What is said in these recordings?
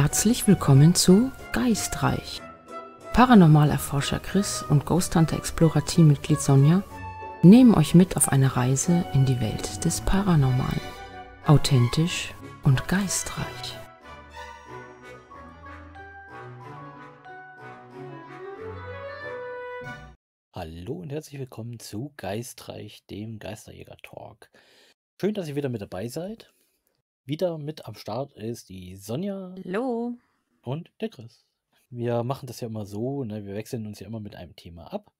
Herzlich willkommen zu Geistreich. Paranormalerforscher Chris und Ghost Hunter Explorer Teammitglied Sonja nehmen euch mit auf eine Reise in die Welt des Paranormalen. Authentisch und geistreich. Hallo und herzlich willkommen zu Geistreich, dem Geisterjäger-Talk. Schön, dass ihr wieder mit dabei seid. Wieder mit am Start ist die Sonja. Hallo. Und der Chris. Wir machen das ja immer so, ne? wir wechseln uns ja immer mit einem Thema ab.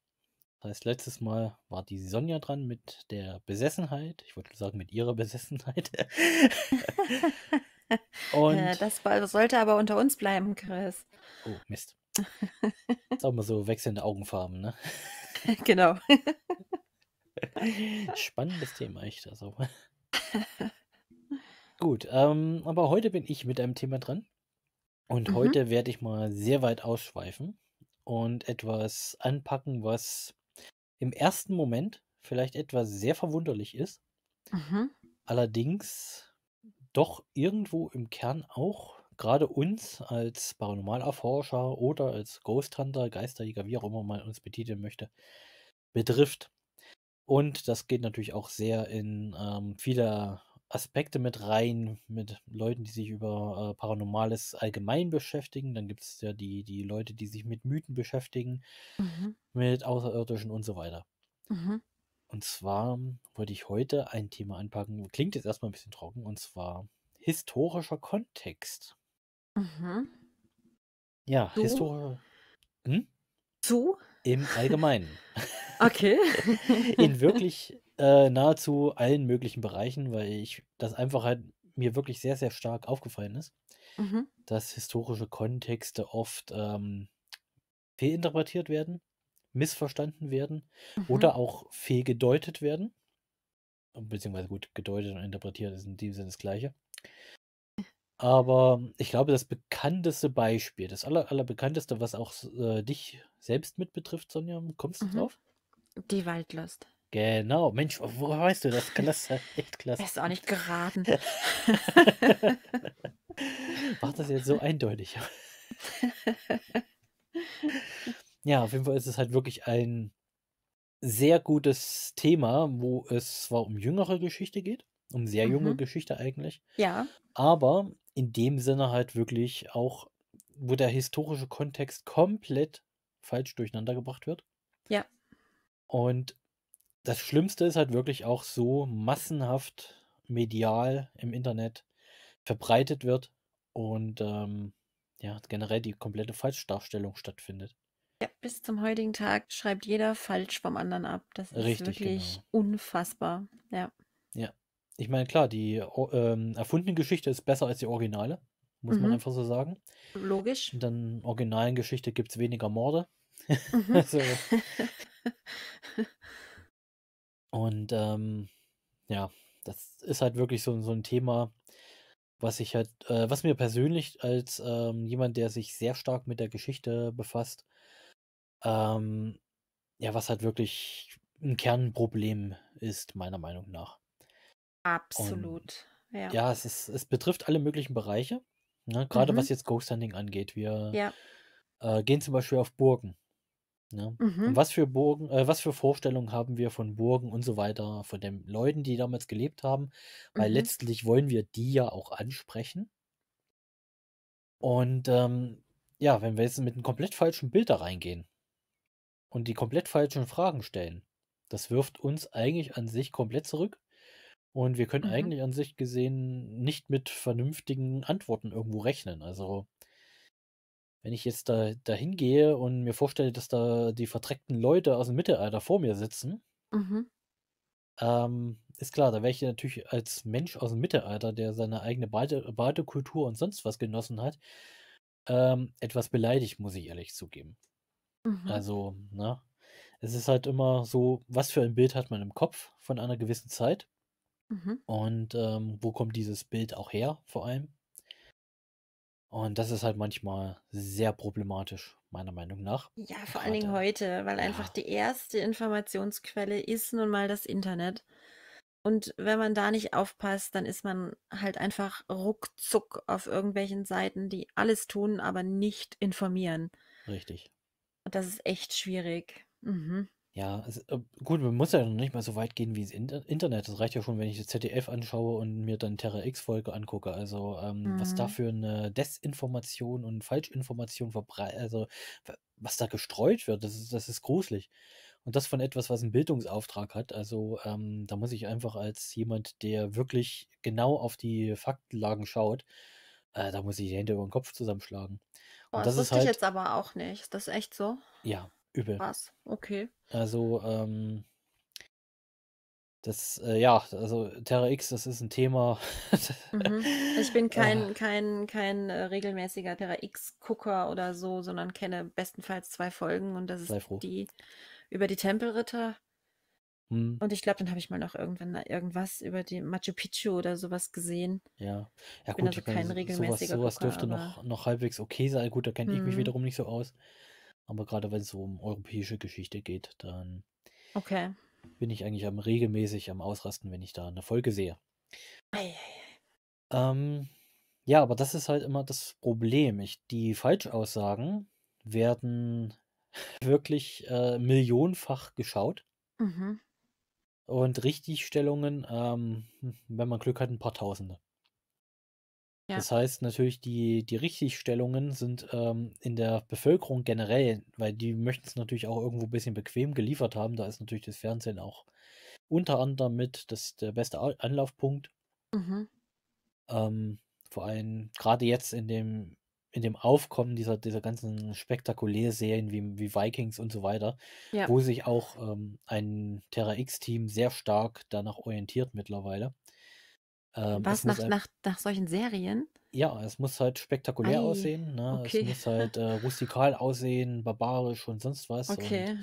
Das heißt, letztes Mal war die Sonja dran mit der Besessenheit. Ich wollte sagen, mit ihrer Besessenheit. Und das sollte aber unter uns bleiben, Chris. Oh, Mist. auch mal so, wechselnde Augenfarben, ne? Genau. Spannendes Thema, echt. Also. Gut, ähm, aber heute bin ich mit einem Thema dran. Und mhm. heute werde ich mal sehr weit ausschweifen und etwas anpacken, was im ersten Moment vielleicht etwas sehr verwunderlich ist. Mhm. Allerdings doch irgendwo im Kern auch gerade uns als Paranormalerforscher oder als Ghost Hunter, Geisterjäger, wie auch immer man uns betiteln möchte, betrifft. Und das geht natürlich auch sehr in ähm, viele Aspekte mit rein, mit Leuten, die sich über äh, Paranormales allgemein beschäftigen. Dann gibt es ja die, die Leute, die sich mit Mythen beschäftigen, mhm. mit Außerirdischen und so weiter. Mhm. Und zwar wollte ich heute ein Thema anpacken, klingt jetzt erstmal ein bisschen trocken, und zwar historischer Kontext. Mhm. Ja, so? historischer. Hm? So? Im Allgemeinen. okay. In wirklich äh, nahezu allen möglichen Bereichen, weil ich das einfach halt mir wirklich sehr, sehr stark aufgefallen ist, mhm. dass historische Kontexte oft ähm, fehlinterpretiert werden, missverstanden werden mhm. oder auch fehlgedeutet werden. Beziehungsweise gut, gedeutet und interpretiert ist in dem Sinne das Gleiche. Aber ich glaube, das bekannteste Beispiel, das aller, allerbekannteste, was auch äh, dich selbst mit betrifft, Sonja, kommst du mhm. drauf? Die Waldlust. Genau, Mensch, woher weißt du das? Klasse, halt echt klasse. Das Ist auch nicht geraten. Macht das jetzt so eindeutig. ja, auf jeden Fall ist es halt wirklich ein sehr gutes Thema, wo es zwar um jüngere Geschichte geht, um sehr junge mhm. Geschichte eigentlich. Ja. Aber in dem Sinne halt wirklich auch, wo der historische Kontext komplett falsch durcheinander gebracht wird. Ja. Und das Schlimmste ist halt wirklich auch so massenhaft medial im Internet verbreitet wird und ähm, ja, generell die komplette Falschdarstellung stattfindet. Ja, bis zum heutigen Tag schreibt jeder falsch vom anderen ab. Das ist Richtig, wirklich genau. unfassbar. Ja. Ja. Ich meine, klar, die ähm, erfundene Geschichte ist besser als die originale, muss mhm. man einfach so sagen. Logisch. In der originalen Geschichte gibt es weniger Morde. Mhm. so. Also Und ähm, ja, das ist halt wirklich so, so ein Thema, was ich halt, äh, was mir persönlich als ähm, jemand, der sich sehr stark mit der Geschichte befasst, ähm, ja, was halt wirklich ein Kernproblem ist, meiner Meinung nach. Absolut. Und, ja. ja, es ist, es betrifft alle möglichen Bereiche. Ne? Gerade mhm. was jetzt Ghost Hunting angeht. Wir ja. äh, gehen zum Beispiel auf Burgen. Ne? Mhm. Und was für Burgen, äh, was für Vorstellungen haben wir von Burgen und so weiter, von den Leuten, die damals gelebt haben, weil mhm. letztlich wollen wir die ja auch ansprechen. Und ähm, ja, wenn wir jetzt mit einem komplett falschen Bild da reingehen und die komplett falschen Fragen stellen, das wirft uns eigentlich an sich komplett zurück. Und wir können mhm. eigentlich an sich gesehen nicht mit vernünftigen Antworten irgendwo rechnen. Also wenn ich jetzt da dahin gehe und mir vorstelle, dass da die vertreckten Leute aus dem Mittelalter vor mir sitzen, mhm. ähm, ist klar, da wäre ich natürlich als Mensch aus dem Mittelalter, der seine eigene Badekultur und sonst was genossen hat, ähm, etwas beleidigt, muss ich ehrlich zugeben. Mhm. Also, ne? Es ist halt immer so, was für ein Bild hat man im Kopf von einer gewissen Zeit? Mhm. Und ähm, wo kommt dieses Bild auch her, vor allem? Und das ist halt manchmal sehr problematisch, meiner Meinung nach. Ja, vor Gerade. allen Dingen heute, weil ja. einfach die erste Informationsquelle ist nun mal das Internet. Und wenn man da nicht aufpasst, dann ist man halt einfach ruckzuck auf irgendwelchen Seiten, die alles tun, aber nicht informieren. Richtig. Und das ist echt schwierig. Mhm. Ja, es, äh, gut, man muss ja noch nicht mal so weit gehen wie das Internet. Das reicht ja schon, wenn ich das ZDF anschaue und mir dann Terra X-Folge angucke. Also, ähm, mhm. was da mhm. für eine Desinformation und Falschinformation verbreitet, also was da gestreut wird, das ist, das ist gruselig. Und das von etwas, was einen Bildungsauftrag hat. Also, ähm, da muss ich einfach als jemand, der wirklich genau auf die Faktenlagen schaut, äh, da muss ich die Hände über den Kopf zusammenschlagen. Boah, das, das wusste halt, ich jetzt aber auch nicht. Ist das echt so? Ja, Übel. Was? Okay. Also, ähm, das, äh, ja, also Terra X, das ist ein Thema. mhm. Ich bin ah. kein, kein, kein äh, regelmäßiger Terra X-Gucker oder so, sondern kenne bestenfalls zwei Folgen und das ist die über die Tempelritter. Hm. Und ich glaube, dann habe ich mal noch irgendwann irgendwas über die Machu Picchu oder sowas gesehen. Ja, ja gut, also kein regelmäßiger sowas, sowas Gucker, dürfte aber... noch, noch halbwegs okay sein. Gut, da kenne hm. ich mich mhm. wiederum nicht so aus. Aber gerade wenn es um europäische Geschichte geht, dann okay. bin ich eigentlich am regelmäßig am Ausrasten, wenn ich da eine Folge sehe. Ei, ei, ei. Ähm, ja, aber das ist halt immer das Problem. Ich, die Falschaussagen werden wirklich äh, millionenfach geschaut. Mhm. Und Richtigstellungen, ähm, hm, wenn man Glück hat, ein paar Tausende. Ja. Das heißt natürlich, die, die Richtigstellungen sind ähm, in der Bevölkerung generell, weil die möchten es natürlich auch irgendwo ein bisschen bequem geliefert haben. Da ist natürlich das Fernsehen auch unter anderem mit das, der beste Anlaufpunkt. Mhm. Ähm, vor allem gerade jetzt in dem, in dem Aufkommen dieser, dieser ganzen spektakulären Serien wie, wie Vikings und so weiter, ja. wo sich auch ähm, ein Terra X-Team sehr stark danach orientiert mittlerweile. Ähm, Was nach, ein, nach, nach solchen Serien? Ja, es muss halt spektakulär Ei, aussehen. Ne? Okay. Es muss halt äh, rustikal aussehen, barbarisch und sonst was. Okay. Und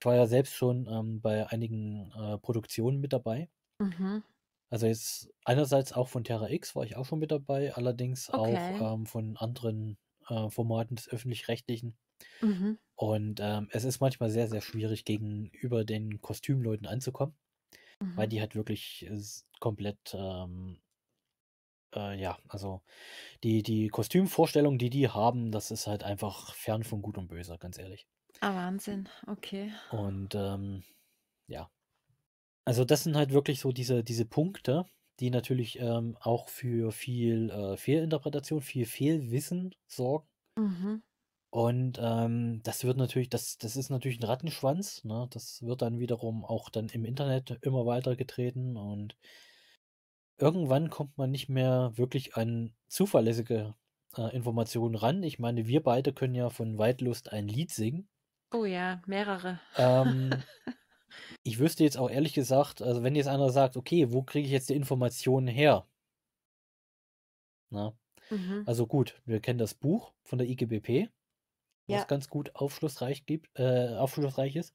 ich war ja selbst schon ähm, bei einigen äh, Produktionen mit dabei. Mhm. Also jetzt einerseits auch von Terra X war ich auch schon mit dabei, allerdings okay. auch ähm, von anderen äh, Formaten des öffentlich-rechtlichen. Mhm. Und ähm, es ist manchmal sehr, sehr schwierig, gegenüber den Kostümleuten anzukommen. Mhm. Weil die halt wirklich äh, komplett, ähm, äh, ja, also die, die Kostümvorstellung, die die haben, das ist halt einfach fern von Gut und Böse, ganz ehrlich. Ah, Wahnsinn, okay. Und ähm, ja. Also das sind halt wirklich so diese, diese Punkte, die natürlich ähm, auch für viel äh, Fehlinterpretation, viel Fehlwissen sorgen. Mhm. Und ähm, das wird natürlich, das, das ist natürlich ein Rattenschwanz, ne? Das wird dann wiederum auch dann im Internet immer weiter getreten und irgendwann kommt man nicht mehr wirklich an zuverlässige äh, Informationen ran. Ich meine, wir beide können ja von Weitlust ein Lied singen. Oh ja, mehrere. Ähm, ich wüsste jetzt auch ehrlich gesagt, also wenn jetzt einer sagt, okay, wo kriege ich jetzt die Informationen her? Na? Ne? Mhm. Also gut, wir kennen das Buch von der IGBP ja. was ganz gut aufschlussreich, gibt, äh, aufschlussreich ist.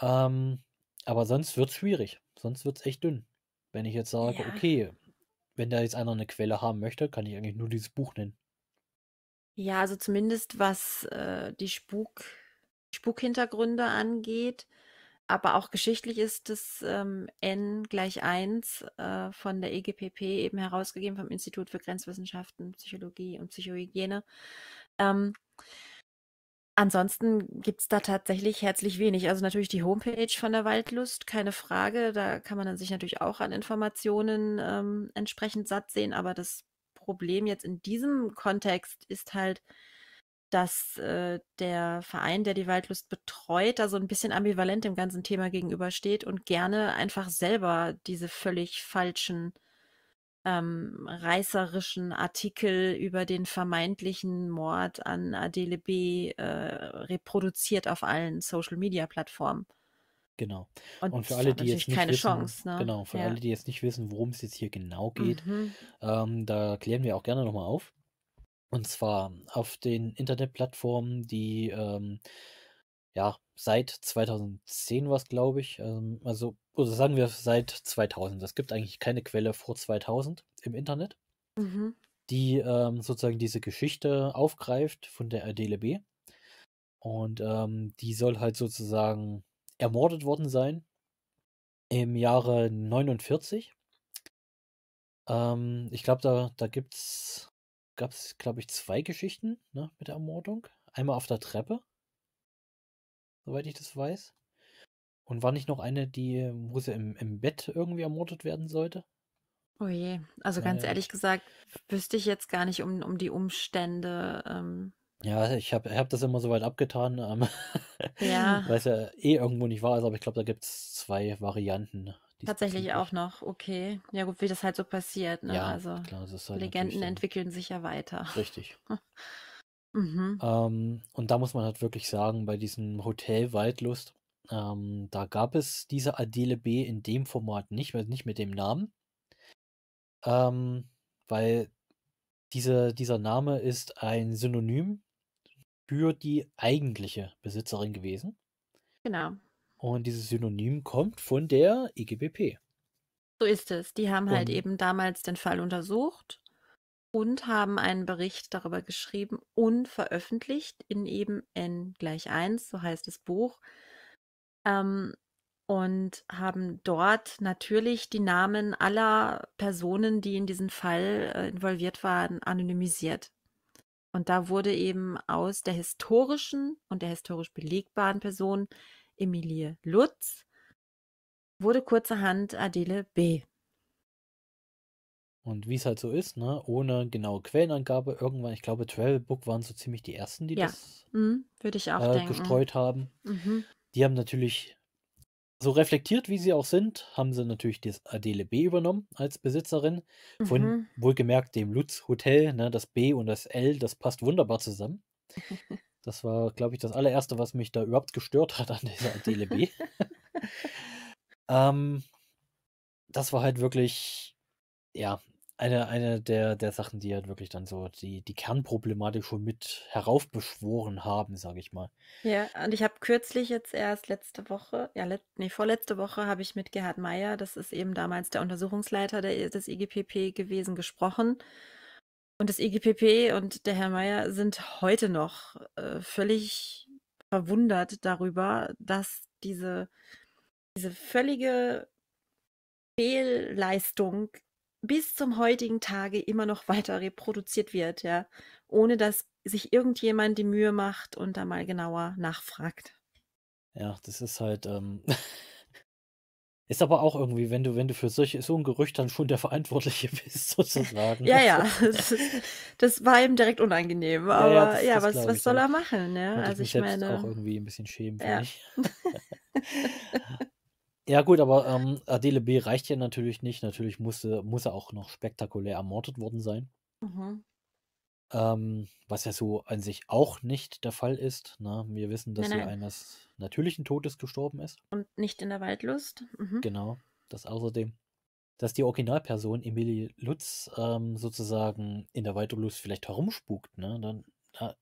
Ähm, aber sonst wird es schwierig. Sonst wird es echt dünn. Wenn ich jetzt sage, ja. okay, wenn da jetzt einer eine Quelle haben möchte, kann ich eigentlich nur dieses Buch nennen. Ja, also zumindest was äh, die Spuk, Spukhintergründe angeht. Aber auch geschichtlich ist das ähm, N gleich 1 äh, von der EGPP eben herausgegeben vom Institut für Grenzwissenschaften, Psychologie und Psychohygiene. Ähm, Ansonsten gibt's da tatsächlich herzlich wenig. Also, natürlich die Homepage von der Waldlust, keine Frage. Da kann man dann sich natürlich auch an Informationen, ähm, entsprechend satt sehen. Aber das Problem jetzt in diesem Kontext ist halt, dass äh, der Verein, der die Waldlust betreut, da so ein bisschen ambivalent dem ganzen Thema gegenübersteht und gerne einfach selber diese völlig falschen ähm, reißerischen Artikel über den vermeintlichen Mord an Adele B. Äh, reproduziert auf allen Social-Media-Plattformen. Genau. Und, und, für alle, die jetzt nicht wissen, Chance, ne? genau, für ja. alle, die jetzt nicht wissen, worum es jetzt hier genau geht, mhm. ähm, da klären wir auch gerne nochmal auf. Und zwar auf den Internetplattformen, die ähm, ja seit 2010 was glaube ich, ähm, also oder also sagen wir seit 2000, es gibt eigentlich keine Quelle vor 2000 im Internet, mhm. die ähm, sozusagen diese Geschichte aufgreift von der Adele B. Und ähm, die soll halt sozusagen ermordet worden sein im Jahre 49. Ähm, ich glaube, da, da gibt's, gab es, glaube ich, zwei Geschichten ne, mit der Ermordung. Einmal auf der Treppe, soweit ich das weiß. Und war nicht noch eine, die, wo sie im, im Bett irgendwie ermordet werden sollte? Oh je, also ganz naja. Äh. ehrlich gesagt, wüsste ich jetzt gar nicht um, um die Umstände. Ähm. Ja, also ich habe hab das immer so weit abgetan, ähm, ja. weil es ja eh irgendwo nicht wahr ist, aber ich glaube, da gibt es zwei Varianten. Tatsächlich auch noch, okay. Ja gut, wie das halt so passiert. Ne? Ja, also klar, halt Legenden entwickeln sich ja weiter. Richtig. mhm. ähm, und da muss man halt wirklich sagen, bei diesem Hotel Waldlust, ähm, da gab es diese Adele B in dem Format nicht, also nicht mit dem Namen. Ähm, weil diese, dieser Name ist ein Synonym für die eigentliche Besitzerin gewesen. Genau. Und dieses Synonym kommt von der IGBP. E so ist es. Die haben halt und halt eben damals den Fall untersucht und haben einen Bericht darüber geschrieben und veröffentlicht in eben N gleich 1, so heißt das Buch, ähm, und haben dort natürlich die Namen aller Personen, die in diesen Fall äh, involviert waren, anonymisiert. Und da wurde eben aus der historischen und der historisch belegbaren Person Emilie Lutz wurde kurzerhand Adele B. Und wie es halt so ist, ne, ohne genaue Quellenangabe, irgendwann, ich glaube, Travelbook waren so ziemlich die ersten, die ja. das mhm, würde ich auch äh, denken. gestreut haben. Mhm. Die haben natürlich, so reflektiert wie sie auch sind, haben sie natürlich das Adele B übernommen als Besitzerin. Von mhm. wohlgemerkt dem Lutz Hotel, ne, das B und das L, das passt wunderbar zusammen. Das war, glaube ich, das allererste, was mich da überhaupt gestört hat an dieser Adele B. ähm, das war halt wirklich, ja, eine, eine der, der Sachen, die halt wirklich dann so die, die Kernproblematik schon mit heraufbeschworen haben, sage ich mal. Ja, und ich habe kürzlich jetzt erst letzte Woche, ja, let, nee, vorletzte Woche habe ich mit Gerhard Meyer, das ist eben damals der Untersuchungsleiter der, e, des IGPP e gewesen, gesprochen. Und das IGPP e und der Herr Meyer sind heute noch äh, völlig verwundert darüber, dass diese, diese völlige Fehlleistung bis zum heutigen Tage immer noch weiter reproduziert wird, ja, ohne dass sich irgendjemand die Mühe macht und da mal genauer nachfragt. Ja, das ist halt, ähm, ist aber auch irgendwie, wenn du, wenn du für solche, so ein Gerücht dann schon der Verantwortliche bist, sozusagen. ja, ja, das, das, war ihm direkt unangenehm, aber ja, ja, das, ja das was, was soll er machen, ne? Also ich, ich meine. auch irgendwie ein bisschen schämen, ja. Ja, gut, aber ähm, Adele B reicht ja natürlich nicht. Natürlich muss, muss er auch noch spektakulär ermordet worden sein. Mhm. Ähm, was ja so an sich auch nicht der Fall ist. Ne? Wir wissen, dass nein, nein. sie eines natürlichen Todes gestorben ist. Und nicht in der Waldlust. Mhm. Genau, das außerdem. Dass die Originalperson Emilie Lutz ähm, sozusagen in der Waldlust vielleicht herumspukt, ne? Dann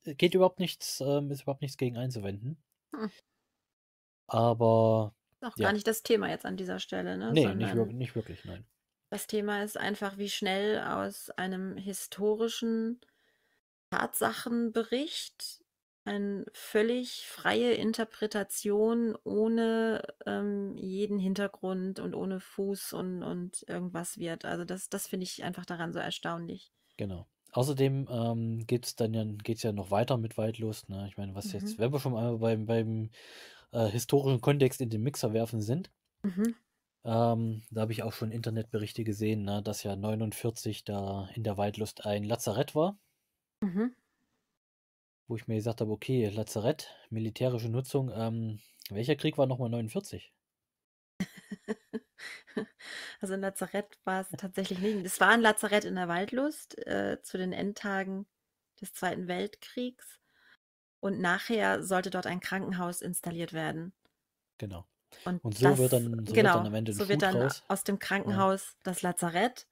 äh, geht überhaupt nichts, ähm, ist überhaupt nichts gegen einzuwenden. Mhm. Aber auch ja. gar nicht das Thema jetzt an dieser Stelle, ne? Nee, nicht, nicht, wirklich, nein. Das Thema ist einfach, wie schnell aus einem historischen Tatsachenbericht eine völlig freie Interpretation ohne ähm, jeden Hintergrund und ohne Fuß und, und irgendwas wird. Also das, das finde ich einfach daran so erstaunlich. Genau. Außerdem ähm, geht es dann ja, geht's ja noch weiter mit Waldlust. Ne? Ich meine, was mhm. jetzt, wenn wir schon einmal beim, beim äh, historischen Kontext in den Mixer werfen sind. Mhm. Ähm, da habe ich auch schon Internetberichte gesehen, ne, dass ja 49 da in der Waldlust ein Lazarett war. Mhm. Wo ich mir gesagt habe, okay, Lazarett, militärische Nutzung. Ähm, welcher Krieg war nochmal 49? Also ein Lazarett war es tatsächlich nicht. Es war ein Lazarett in der Waldlust äh, zu den Endtagen des Zweiten Weltkriegs und nachher sollte dort ein Krankenhaus installiert werden. Genau. Und, und so, das, wird, dann, so genau, wird dann am Ende so wird dann raus. aus dem Krankenhaus ja. das Lazarett.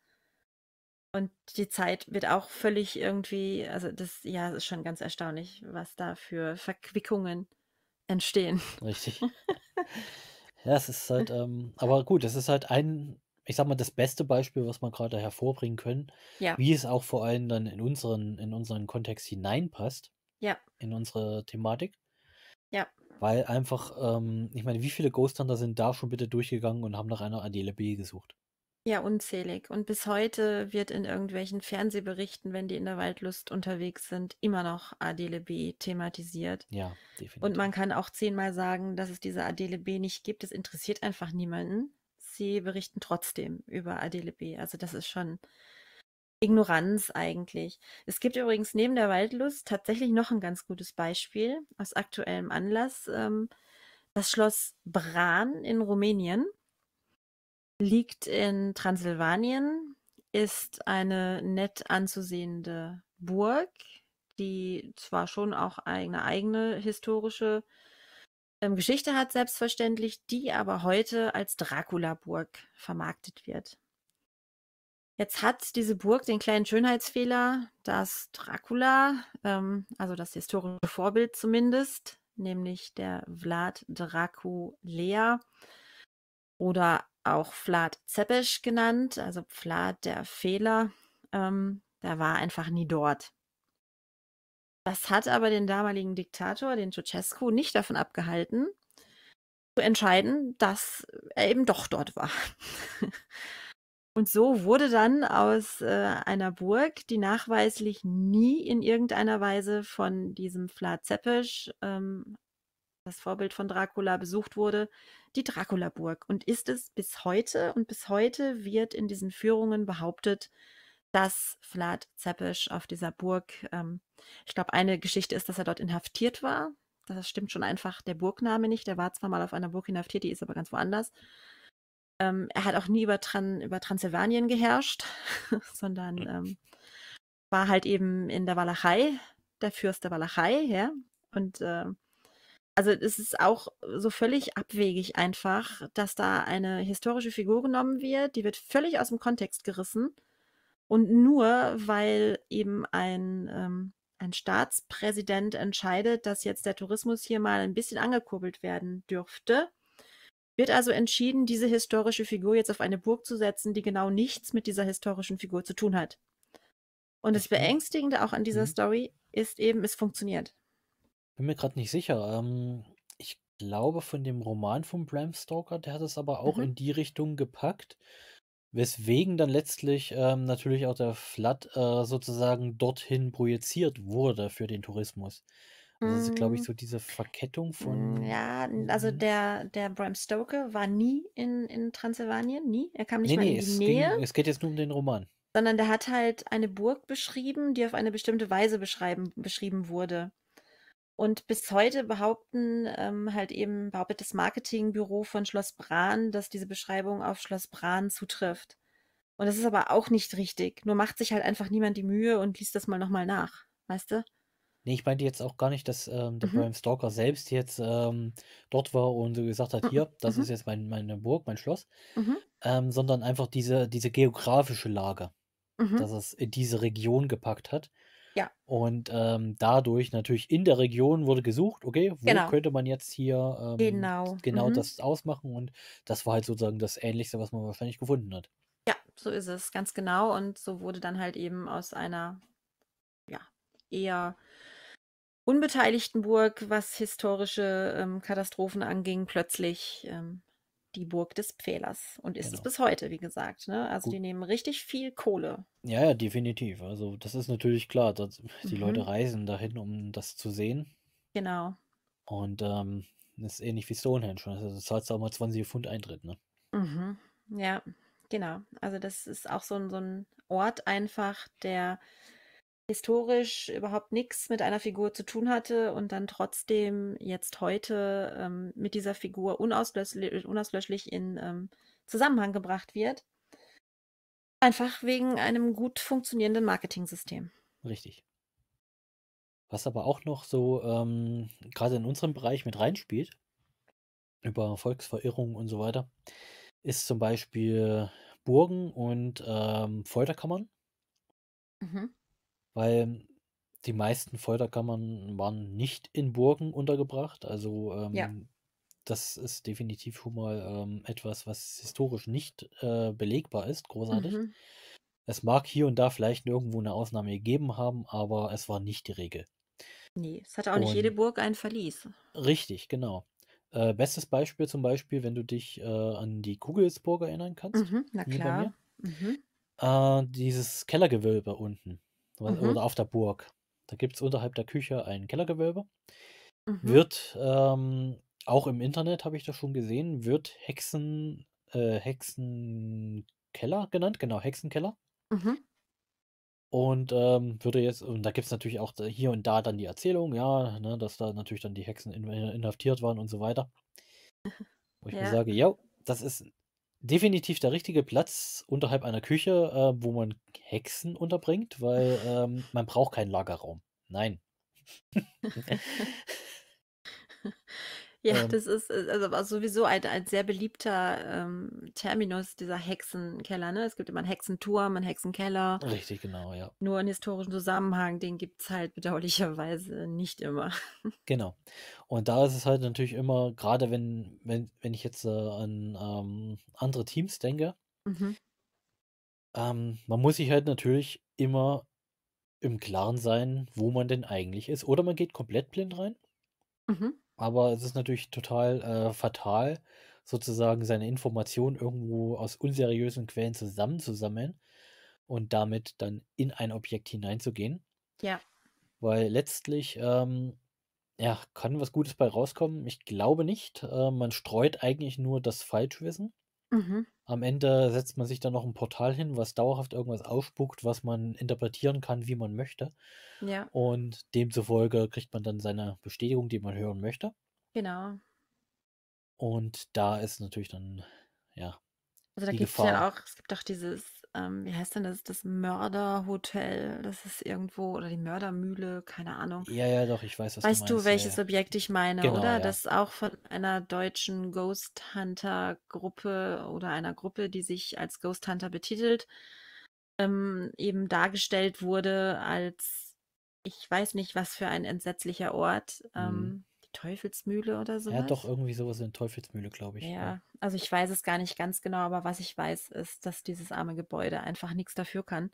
Und die Zeit wird auch völlig irgendwie, also das, ja, ist schon ganz erstaunlich, was da für Verquickungen entstehen. Richtig. ja, es ist halt, ähm, aber gut, es ist halt ein, ich sag mal, das beste Beispiel, was man gerade hervorbringen können, ja. wie es auch vor allem dann in unseren, in unseren Kontext hineinpasst. Ja. In unsere Thematik. Ja. Weil einfach, ähm, ich meine, wie viele Ghost Hunter sind da schon bitte durchgegangen und haben nach einer Adele B gesucht? Ja, unzählig. Und bis heute wird in irgendwelchen Fernsehberichten, wenn die in der Waldlust unterwegs sind, immer noch Adele B thematisiert. Ja, definitiv. Und man kann auch zehnmal sagen, dass es diese Adele B nicht gibt. Es interessiert einfach niemanden. Sie berichten trotzdem über Adele B. Also das ist schon Ignoranz eigentlich. Es gibt übrigens neben der Waldlust tatsächlich noch ein ganz gutes Beispiel aus aktuellem Anlass. Ähm, das Schloss Bran in Rumänien liegt in Transsilvanien, ist eine nett anzusehende Burg, die zwar schon auch eine eigene historische ähm, Geschichte hat, selbstverständlich, die aber heute als Dracula-Burg vermarktet wird. Jetzt hat diese Burg den kleinen Schönheitsfehler, dass Dracula, ähm, also das historische Vorbild zumindest, nämlich der Vlad Dracula oder auch Vlad Zepesch genannt, also Vlad der Fehler, ähm, der war einfach nie dort. Das hat aber den damaligen Diktator, den Ceausescu, nicht davon abgehalten, zu entscheiden, dass er eben doch dort war. Und so wurde dann aus äh, einer Burg, die nachweislich nie in irgendeiner Weise von diesem Vlad Zepesch, ähm, das Vorbild von Dracula, besucht wurde, die Dracula-Burg. Und ist es bis heute. Und bis heute wird in diesen Führungen behauptet, dass Vlad Zepesch auf dieser Burg, ähm, ich glaube, eine Geschichte ist, dass er dort inhaftiert war. Das stimmt schon einfach der Burgname nicht. Der war zwar mal auf einer Burg inhaftiert, die ist aber ganz woanders. Ähm, er hat auch nie über, Tran über Transsilvanien geherrscht, sondern mhm. ähm, war halt eben in der Walachei, der Fürst der Walachei, ja. Und äh, also es ist auch so völlig abwegig einfach, dass da eine historische Figur genommen wird, die wird völlig aus dem Kontext gerissen. Und nur weil eben ein, ähm, ein Staatspräsident entscheidet, dass jetzt der Tourismus hier mal ein bisschen angekurbelt werden dürfte, wird also entschieden, diese historische Figur jetzt auf eine Burg zu setzen, die genau nichts mit dieser historischen Figur zu tun hat. Und das Beängstigende auch an dieser mhm. Story ist eben, es funktioniert. Bin mir gerade nicht sicher. Ähm, ich glaube, von dem Roman von Bram Stoker, der hat es aber auch mhm. in die Richtung gepackt, weswegen dann letztlich ähm, natürlich auch der Flood äh, sozusagen dorthin projiziert wurde für den Tourismus. Das also, ist, glaube ich, mhm. so diese Verkettung mm, von. Ja, also mhm. der, der Bram Stoker war nie in, in Transsilvanien, nie. Er kam nicht nee, mal ne, in nee, die es Nähe. Ging, es geht jetzt nur um den Roman. Sondern der hat halt eine Burg beschrieben, die auf eine bestimmte Weise beschreiben, beschrieben wurde. Und bis heute behaupten ähm, halt eben, behauptet das Marketingbüro von Schloss Bran, dass diese Beschreibung auf Schloss Bran zutrifft. Und das ist aber auch nicht richtig. Nur macht sich halt einfach niemand die Mühe und liest das mal nochmal nach. Weißt du? Nee, ich meinte jetzt auch gar nicht, dass ähm, der mhm. Bram Stalker selbst jetzt ähm, dort war und so gesagt hat, mhm. hier, das mhm. ist jetzt mein, meine Burg, mein Schloss, mhm. ähm, sondern einfach diese, diese geografische Lage, mhm. dass es in diese Region gepackt hat. Ja. Und ähm, dadurch natürlich in der Region wurde gesucht, okay, wo genau. könnte man jetzt hier ähm, genau, genau mhm. das ausmachen und das war halt sozusagen das Ähnlichste, was man wahrscheinlich gefunden hat. Ja, so ist es, ganz genau. Und so wurde dann halt eben aus einer eher unbeteiligten Burg, was historische ähm, Katastrophen anging, plötzlich ähm, die Burg des Pfählers und ist genau. es bis heute, wie gesagt. Ne? Also Gut. die nehmen richtig viel Kohle. Ja, ja, definitiv. Also das ist natürlich klar. Dass die mhm. Leute reisen dahin, um das zu sehen. Genau. Und ähm, das ist ähnlich wie Stonehenge. Also du zahlst auch mal 20 Pfund Eintritt, ne? Mhm. Ja, genau. Also das ist auch so ein, so ein Ort einfach, der historisch überhaupt nichts mit einer Figur zu tun hatte und dann trotzdem jetzt heute ähm, mit dieser Figur unauslöschlich, unauslöschlich in ähm, Zusammenhang gebracht wird. Einfach wegen einem gut funktionierenden Marketingsystem. Richtig. Was aber auch noch so ähm, gerade in unserem Bereich mit reinspielt, über Volksverirrung und so weiter, ist zum Beispiel Burgen und ähm, Folterkammern. Mhm weil die meisten Folterkammern waren nicht in Burgen untergebracht. Also ähm, ja. das ist definitiv schon mal ähm, etwas, was historisch nicht äh, belegbar ist, großartig. Mhm. Es mag hier und da vielleicht irgendwo eine Ausnahme gegeben haben, aber es war nicht die Regel. Nee, es hatte auch und, nicht jede Burg ein Verlies. Richtig, genau. Äh, bestes Beispiel zum Beispiel, wenn du dich äh, an die Kugelsburg erinnern kannst. Mhm, na klar. Mhm. Äh, dieses Kellergewölbe unten mhm. oder auf der Burg. Da gibt es unterhalb der Küche ein Kellergewölbe. Mhm. Wird, ähm, auch im Internet habe ich das schon gesehen, wird Hexen, äh, Hexenkeller genannt, genau, Hexenkeller. Mhm. Und ähm, würde jetzt, und da gibt es natürlich auch hier und da dann die Erzählung, ja, ne, dass da natürlich dann die Hexen in, in, inhaftiert waren und so weiter. Wo ich ja. mir sage, ja, das ist definitiv der richtige Platz unterhalb einer Küche, äh, wo man Hexen unterbringt, weil ähm, man braucht keinen Lagerraum. Nein. Ja, Ähm, das ist äh, also war sowieso ein, ein sehr beliebter ähm, Terminus, dieser Hexenkeller. Ne? Es gibt immer einen Hexenturm, einen Hexenkeller. richtig, genau, ja. Nur einen historischen Zusammenhang, den gibt es halt bedauerlicherweise nicht immer. Genau. Und da ist es halt natürlich immer, gerade wenn, wenn, wenn ich jetzt äh, an ähm, andere Teams denke, Mhm. ähm, man muss sich halt natürlich immer im Klaren sein, wo man denn eigentlich ist. Oder man geht komplett blind rein Mhm aber es ist natürlich total äh, fatal, sozusagen seine Informationen irgendwo aus unseriösen Quellen zusammenzusammeln und damit dann in ein Objekt hineinzugehen. Ja. Weil letztlich, ähm, ja, kann was Gutes bei rauskommen? Ich glaube nicht. Äh, man streut eigentlich nur das Falschwissen. Mhm. Am Ende setzt man sich dann noch ein Portal hin, was dauerhaft irgendwas ausspuckt, was man interpretieren kann, wie man möchte. Ja. Und demzufolge kriegt man dann seine Bestätigung, die man hören möchte. Genau. Und da ist natürlich dann, ja. Also da gibt es ja auch, es gibt auch dieses ähm, wie heißt denn das, das Mörderhotel, das ist irgendwo, oder die Mördermühle, keine Ahnung. Ja, ja, doch, ich weiß, was weißt du Weißt du, welches ja, Objekt ich meine, genau, oder? Ja. Das auch von einer deutschen Ghost Hunter Gruppe oder einer Gruppe, die sich als Ghost Hunter betitelt, ähm, eben dargestellt wurde als, ich weiß nicht, was für ein entsetzlicher Ort. Mhm. Ähm, Teufelsmühle oder so. Ja, doch irgendwie sowas in Teufelsmühle, glaube ich. Ja, ja, also ich weiß es gar nicht ganz genau, aber was ich weiß, ist, dass dieses arme Gebäude einfach nichts dafür kann.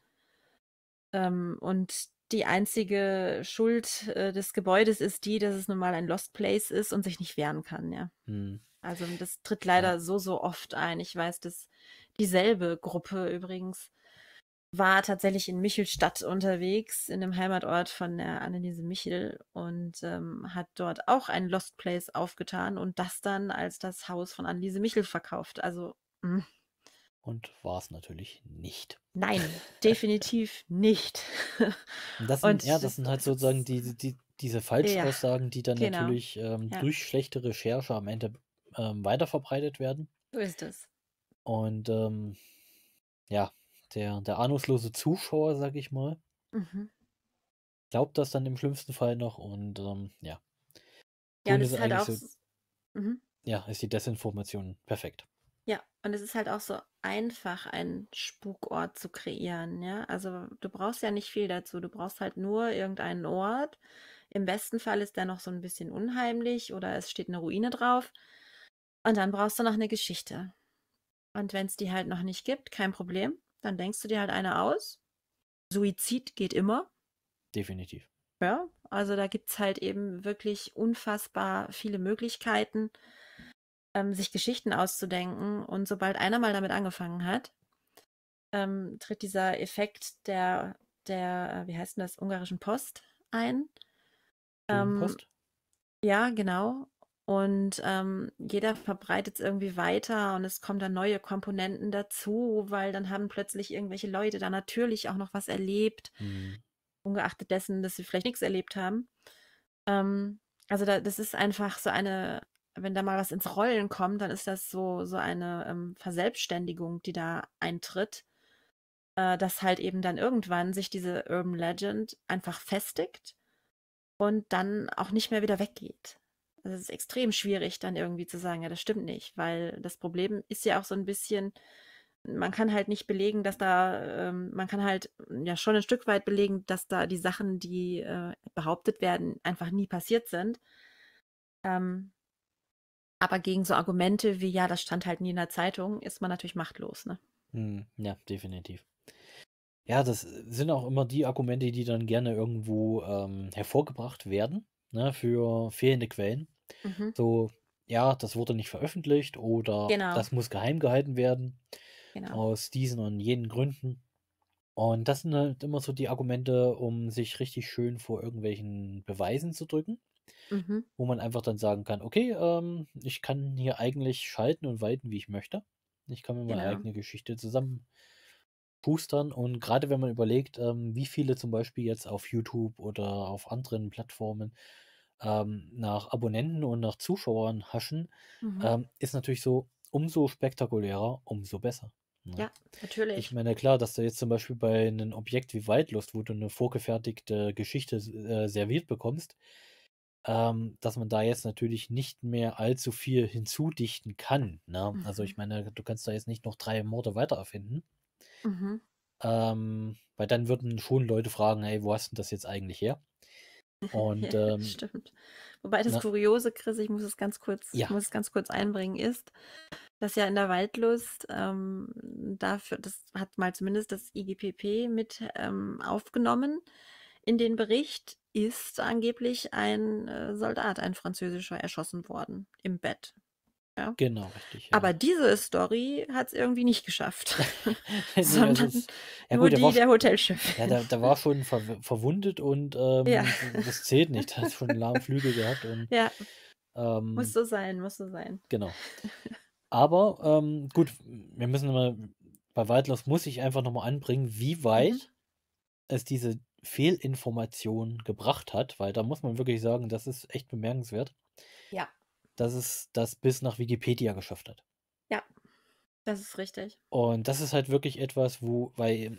Ähm, und die einzige Schuld äh, des Gebäudes ist die, dass es nun mal ein Lost Place ist und sich nicht wehren kann, ja. Hm. Also das tritt leider ja. so, so oft ein. Ich weiß, dass dieselbe Gruppe übrigens war tatsächlich in Michelstadt unterwegs, in dem Heimatort von der Anneliese Michel und ähm, hat dort auch ein Lost Place aufgetan und das dann als das Haus von Anneliese Michel verkauft. Also. Mh. Mm. Und war es natürlich nicht. Nein, definitiv nicht. das sind, und, ja, das sind halt sozusagen die, die, diese Falschaussagen, ja, die dann genau. natürlich ähm, ja. durch schlechte Recherche am Ende ähm, weiterverbreitet werden. So ist es. Und ähm, ja, der, der ahnungslose Zuschauer, sag ich mal, mhm. glaubt das dann im schlimmsten Fall noch und ähm, ja. Ja, und das ist halt auch. So, mhm. Ja, ist die Desinformation perfekt. Ja, und es ist halt auch so einfach, einen Spukort zu kreieren, ja. Also du brauchst ja nicht viel dazu. Du brauchst halt nur irgendeinen Ort. Im besten Fall ist der noch so ein bisschen unheimlich oder es steht eine Ruine drauf. Und dann brauchst du noch eine Geschichte. Und wenn es die halt noch nicht gibt, kein Problem dann denkst du dir halt eine aus. Suizid geht immer. Definitiv. Ja, also da gibt es halt eben wirklich unfassbar viele Möglichkeiten, ähm, sich Geschichten auszudenken. Und sobald einer mal damit angefangen hat, ähm, tritt dieser Effekt der, der, äh, wie heißt denn das, ungarischen Post ein. Ähm, Post? Ja, genau. Und ähm, jeder verbreitet es irgendwie weiter und es kommen dann neue Komponenten dazu, weil dann haben plötzlich irgendwelche Leute da natürlich auch noch was erlebt, mhm. ungeachtet dessen, dass sie vielleicht nichts erlebt haben. Ähm, also da, das ist einfach so eine, wenn da mal was ins Rollen kommt, dann ist das so, so eine ähm, Verselbstständigung, die da eintritt, äh, dass halt eben dann irgendwann sich diese Urban Legend einfach festigt und dann auch nicht mehr wieder weggeht. Also es ist extrem schwierig, dann irgendwie zu sagen, ja, das stimmt nicht, weil das Problem ist ja auch so ein bisschen, man kann halt nicht belegen, dass da, ähm, man kann halt hm, ja schon ein Stück weit belegen, dass da die Sachen, die äh, behauptet werden, einfach nie passiert sind. Ähm, aber gegen so Argumente wie, ja, das stand halt nie in der Zeitung, ist man natürlich machtlos, ne? Hm, ja, definitiv. Ja, das sind auch immer die Argumente, die dann gerne irgendwo ähm, hervorgebracht werden, ne, für fehlende Quellen. Mhm. So, ja, das wurde nicht veröffentlicht oder genau. das muss geheim gehalten werden. Genau. Aus diesen und jenen Gründen. Und das sind halt immer so die Argumente, um sich richtig schön vor irgendwelchen Beweisen zu drücken. Mhm. Wo man einfach dann sagen kann, okay, ähm, ich kann hier eigentlich schalten und walten, wie ich möchte. Ich kann mir meine genau. eigene Geschichte zusammen boostern. Und gerade wenn man überlegt, ähm, wie viele zum Beispiel jetzt auf YouTube oder auf anderen Plattformen ähm, nach Abonnenten und nach Zuschauern haschen, mhm. ähm, ist natürlich so, umso spektakulärer, umso besser. Ne? Ja, natürlich. Ich meine, klar, dass du jetzt zum Beispiel bei einem Objekt wie Waldlust, wo du eine vorgefertigte Geschichte äh, serviert bekommst, ähm, dass man da jetzt natürlich nicht mehr allzu viel hinzudichten kann. Ne? Also, mhm. Also ich meine, du kannst da jetzt nicht noch drei Morde weitererfinden. Mhm. Ähm, weil dann würden schon Leute fragen, hey, wo hast du das jetzt eigentlich her? Und, ja, ähm, stimmt. Wobei das na, Kuriose, Chris, ich muss es ganz kurz, ja. muss es ganz kurz einbringen, ist, dass ja in der Waldlust ähm, dafür, das hat mal zumindest das IGPP mit ähm, aufgenommen. In den Bericht ist angeblich ein äh, Soldat, ein französischer, erschossen worden im Bett. Ja. Genau, richtig. Ja. Aber diese Story hat es irgendwie nicht geschafft. Sondern ist, ja, gut, nur die war, der Hotelchef. Ja, der, der war schon ver verwundet und ähm, ja. das zählt nicht. Der hat schon einen lahmen Flügel gehabt. Und, ja. Ähm, muss so sein, muss so sein. Genau. Aber ähm, gut, wir müssen mal, bei Waldlos muss ich einfach nochmal anbringen, wie weit mhm. es diese Fehlinformation gebracht hat, weil da muss man wirklich sagen, das ist echt bemerkenswert. Ja dass es das bis nach Wikipedia geschafft hat. Ja, das ist richtig. Und das ist halt wirklich etwas, wo, weil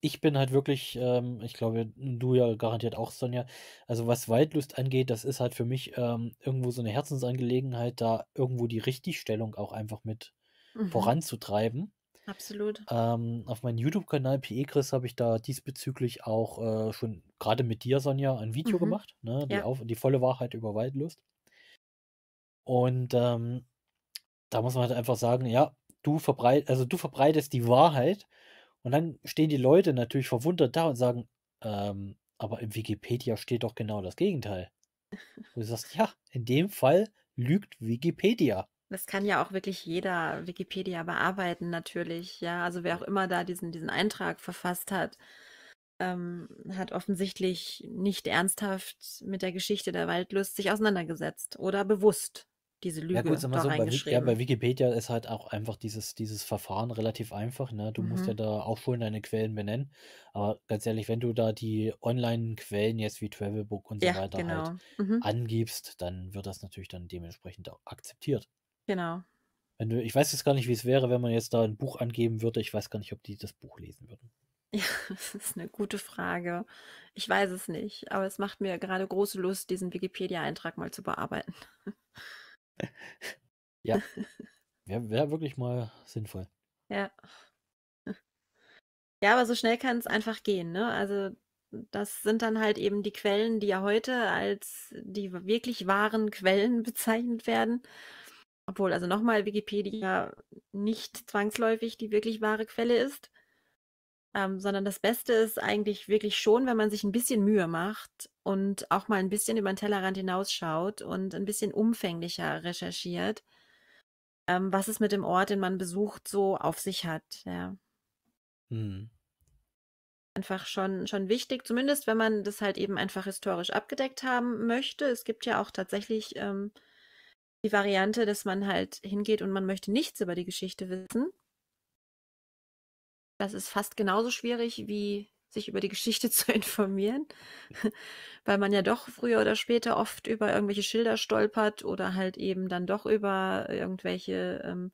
ich bin halt wirklich, ähm, ich glaube, du ja garantiert auch, Sonja. Also was Waldlust angeht, das ist halt für mich ähm, irgendwo so eine Herzensangelegenheit, da irgendwo die Richtigstellung auch einfach mit mhm. voranzutreiben. Absolut. Ähm, auf meinem YouTube-Kanal PE Chris habe ich da diesbezüglich auch äh, schon gerade mit dir, Sonja, ein Video mhm. gemacht, ne? Die, ja. auf, die volle Wahrheit über Waldlust. Und ähm, da muss man halt einfach sagen, ja, du verbreitest, also du verbreitest die Wahrheit. Und dann stehen die Leute natürlich verwundert da und sagen, ähm, aber im Wikipedia steht doch genau das Gegenteil. du sagst, ja, in dem Fall lügt Wikipedia. Das kann ja auch wirklich jeder Wikipedia bearbeiten, natürlich. Ja, also wer auch immer da diesen, diesen Eintrag verfasst hat, ähm, hat offensichtlich nicht ernsthaft mit der Geschichte der Waldlust sich auseinandergesetzt oder bewusst diese Lüge ja, gut, da so, Bei, ja, bei Wikipedia ist halt auch einfach dieses, dieses Verfahren relativ einfach. Ne? Du mhm. musst ja mhm. da auch schon deine Quellen benennen. Aber ganz ehrlich, wenn du da die Online-Quellen jetzt wie Travelbook und so ja, weiter halt genau. halt mhm. angibst, dann wird das natürlich dann dementsprechend auch akzeptiert. Genau. Wenn du, ich weiß jetzt gar nicht, wie es wäre, wenn man jetzt da ein Buch angeben würde. Ich weiß gar nicht, ob die das Buch lesen würden. Ja, das ist eine gute Frage. Ich weiß es nicht, aber es macht mir gerade große Lust, diesen Wikipedia-Eintrag mal zu bearbeiten. Ja. Wäre wär wirklich mal sinnvoll. Ja. Ja, aber so schnell kann es einfach gehen, ne? Also das sind dann halt eben die Quellen, die ja heute als die wirklich wahren Quellen bezeichnet werden. Obwohl, also nochmal, Wikipedia nicht zwangsläufig die wirklich wahre Quelle ist. Ähm, sondern das Beste ist eigentlich wirklich schon, wenn man sich ein bisschen Mühe macht und auch mal ein bisschen über den Tellerrand hinausschaut und ein bisschen umfänglicher recherchiert, ähm, was es mit dem Ort, den man besucht, so auf sich hat. Ja. Mhm. Einfach schon, schon wichtig, zumindest wenn man das halt eben einfach historisch abgedeckt haben möchte. Es gibt ja auch tatsächlich ähm, die Variante, dass man halt hingeht und man möchte nichts über die Geschichte wissen das ist fast genauso schwierig wie sich über die Geschichte zu informieren, weil man ja doch früher oder später oft über irgendwelche Schilder stolpert oder halt eben dann doch über irgendwelche ähm,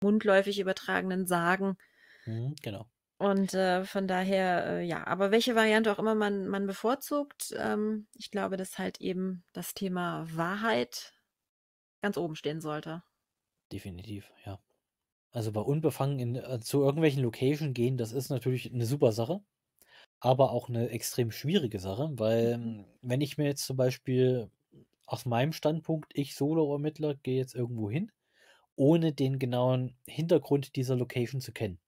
mundläufig übertragenen Sagen. Mhm, genau. Und äh, von daher, äh, ja, aber welche Variante auch immer man, man bevorzugt, ähm, ich glaube, dass halt eben das Thema Wahrheit ganz oben stehen sollte. Definitiv, ja. Also bei unbefangen in, äh, zu irgendwelchen Locations gehen, das ist natürlich eine super Sache, aber auch eine extrem schwierige Sache, weil mhm. ähm, wenn ich mir jetzt zum Beispiel aus meinem Standpunkt, ich Solo-Ermittler, gehe jetzt irgendwo hin, ohne den genauen Hintergrund dieser Location zu kennen.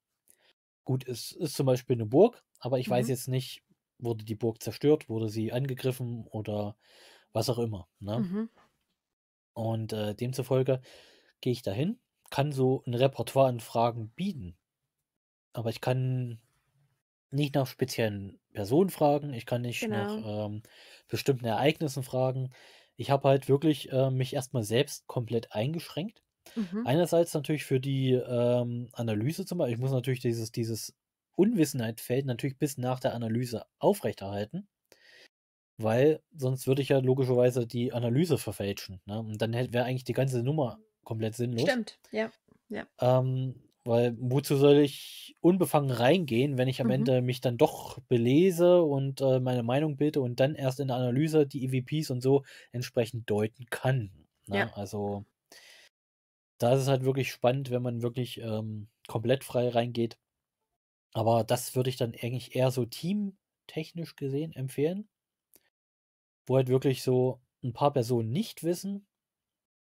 Gut, es ist zum Beispiel eine Burg, aber ich mhm. weiß jetzt nicht, wurde die Burg zerstört, wurde sie angegriffen oder was auch immer. Ne? Mhm. Und äh, demzufolge gehe ich dahin, kann so ein Repertoire an Fragen bieten. Aber ich kann nicht nach speziellen Personen fragen, ich kann nicht genau. nach ähm, bestimmten Ereignissen fragen. Ich habe halt wirklich äh, mich erstmal selbst komplett eingeschränkt. Mhm. Einerseits natürlich für die ähm, Analyse zum Beispiel. Ich muss natürlich dieses, dieses Unwissenheitfeld natürlich bis nach der Analyse aufrechterhalten, weil sonst würde ich ja logischerweise die Analyse verfälschen. Ne? Und dann wäre eigentlich die ganze Nummer komplett sinnlos. Stimmt, ja. ja. Ähm, weil wozu soll ich unbefangen reingehen, wenn ich am mhm. Ende mich dann doch belese und äh, meine Meinung bilde und dann erst in der Analyse die EVPs und so entsprechend deuten kann. Ne? Ja. Also da ist es halt wirklich spannend, wenn man wirklich ähm, komplett frei reingeht. Aber das würde ich dann eigentlich eher so teamtechnisch gesehen empfehlen, wo halt wirklich so ein paar Personen nicht wissen,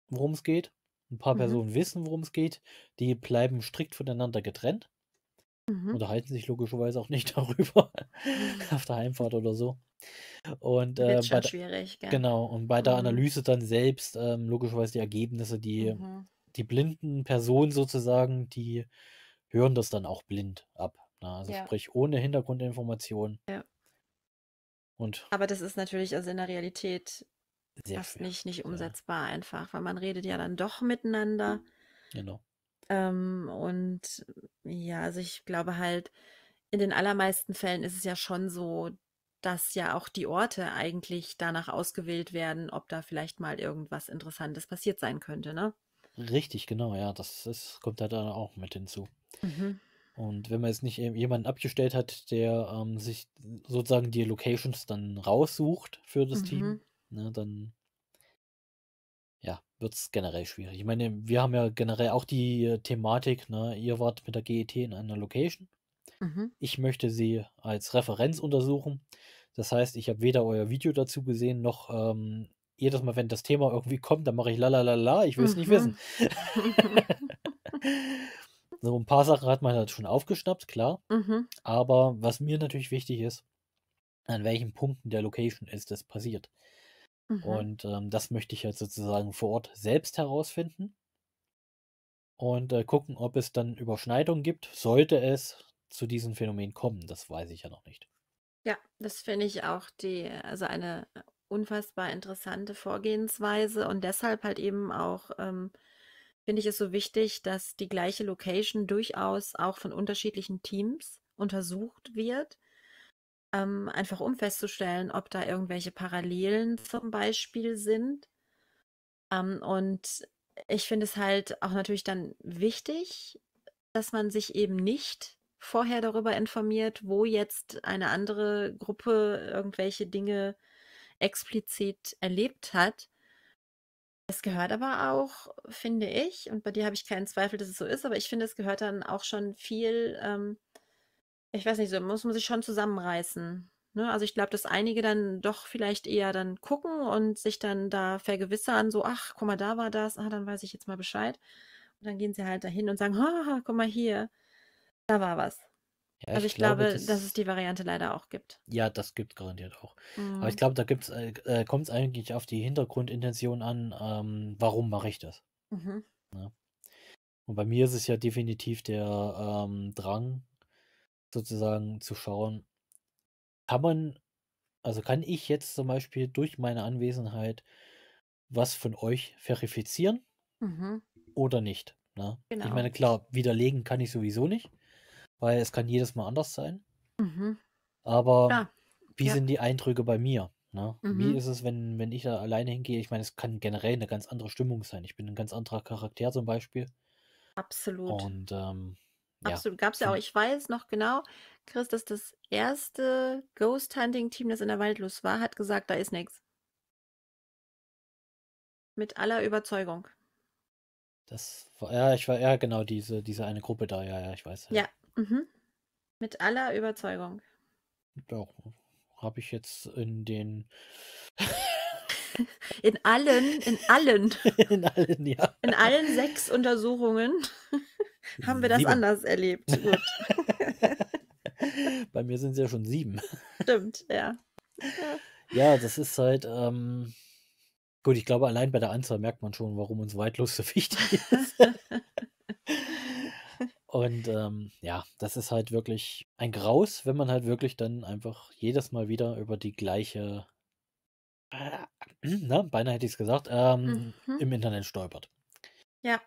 worum es geht ein paar mhm. Personen wissen, worum es geht. Die bleiben strikt voneinander getrennt. Mhm. Unterhalten sich logischerweise auch nicht darüber. Mhm. auf der Heimfahrt oder so. Und äh, schon bei schwierig, gell? genau. Und bei der mhm. Analyse dann selbst ähm, logischerweise die Ergebnisse, die mhm. die blinden Personen sozusagen, die hören das dann auch blind ab. Ne? Also ja. sprich ohne Hintergrundinformation. Ja. Und Aber das ist natürlich also in der Realität sehr fast nicht, nicht umsetzbar ja. einfach, weil man redet ja dann doch miteinander. Genau. Ähm, und ja, also ich glaube halt, in den allermeisten Fällen ist es ja schon so, dass ja auch die Orte eigentlich danach ausgewählt werden, ob da vielleicht mal irgendwas Interessantes passiert sein könnte, ne? Richtig, genau, ja. Das ist, kommt da halt dann auch mit hinzu. Mhm. Und wenn man jetzt nicht e-, jemanden abgestellt hat, der ähm, sich sozusagen die Locations dann raussucht für das mhm. Team, ne, dann ja, wird es generell schwierig. Ich meine, wir haben ja generell auch die äh, Thematik, ne, ihr wart mit der GET in einer Location. Mhm. Ich möchte sie als Referenz untersuchen. Das heißt, ich habe weder euer Video dazu gesehen, noch ähm, jedes Mal, wenn das Thema irgendwie kommt, dann mache ich lalalala, ich will es mhm. nicht wissen. so ein paar Sachen hat man halt schon aufgeschnappt, klar. Mhm. Aber was mir natürlich wichtig ist, an welchen Punkten der Location ist das passiert. Mhm. Und ähm, das möchte ich jetzt sozusagen vor Ort selbst herausfinden und äh, gucken, ob es dann Überschneidungen gibt. Sollte es zu diesem Phänomen kommen, das weiß ich ja noch nicht. Ja, das finde ich auch die, also eine äh, unfassbar interessante Vorgehensweise und deshalb halt eben auch ähm, finde ich es so wichtig, dass die gleiche Location durchaus auch von unterschiedlichen Teams untersucht wird ähm, einfach um festzustellen, ob da irgendwelche Parallelen zum Beispiel sind. Ähm, und ich finde es halt auch natürlich dann wichtig, dass man sich eben nicht vorher darüber informiert, wo jetzt eine andere Gruppe irgendwelche Dinge explizit erlebt hat. Es gehört aber auch, finde ich, und bei dir habe ich keinen Zweifel, dass es so ist, aber ich finde, es gehört dann auch schon viel ähm, ich weiß nicht, so muss man sich schon zusammenreißen. Ne? Also ich glaube, dass einige dann doch vielleicht eher dann gucken und sich dann da vergewissern, so, ach, guck mal, da war das, ah, dann weiß ich jetzt mal Bescheid. Und dann gehen sie halt dahin und sagen, haha, guck mal hier, da war was. Ja, also ich, ich glaube, glaube das, dass es die Variante leider auch gibt. Ja, das gibt garantiert auch. Mhm. Aber ich mhm. glaube, da äh, äh kommt es eigentlich auf die Hintergrundintention an, ähm, warum mache ich das? Mhm. Ja. Ne? Und bei mir ist es ja definitiv der ähm, Drang, sozusagen zu schauen, kann man, also kann ich jetzt zum Beispiel durch meine Anwesenheit was von euch verifizieren mhm. oder nicht? Ne? Genau. Ich meine, klar, widerlegen kann ich sowieso nicht, weil es kann jedes Mal anders sein. Mhm. Aber ja. wie ja. sind die Eindrücke bei mir? Ne? Mhm. Wie ist es, wenn, wenn ich da alleine hingehe? Ich meine, es kann generell eine ganz andere Stimmung sein. Ich bin ein ganz anderer Charakter zum Beispiel. Absolut. Und ähm, Absolut, gab es ja auch. Hm. Ich weiß noch genau, Chris, dass das erste Ghost Hunting Team, das in der Waldlos war, hat gesagt, da ist nichts. Mit aller Überzeugung. Das war, ja, ich war, ja, genau, diese, diese eine Gruppe da, ja, ja, ich weiß. Ja, ja mhm. mit aller Überzeugung. Doch, habe ich jetzt in den. in allen, in allen. in allen, ja. In allen sechs Untersuchungen. Haben wir das Lieber. anders erlebt? Bei mir sind es ja schon sieben. Stimmt, ja. Ja, das ist halt. Ähm, gut, ich glaube, allein bei der Anzahl merkt man schon, warum uns Weitlos so wichtig ist. Und ähm, ja, das ist halt wirklich ein Graus, wenn man halt wirklich dann einfach jedes Mal wieder über die gleiche, äh, ne, beinahe hätte ich es gesagt, ähm, mhm. im Internet stolpert. Ja.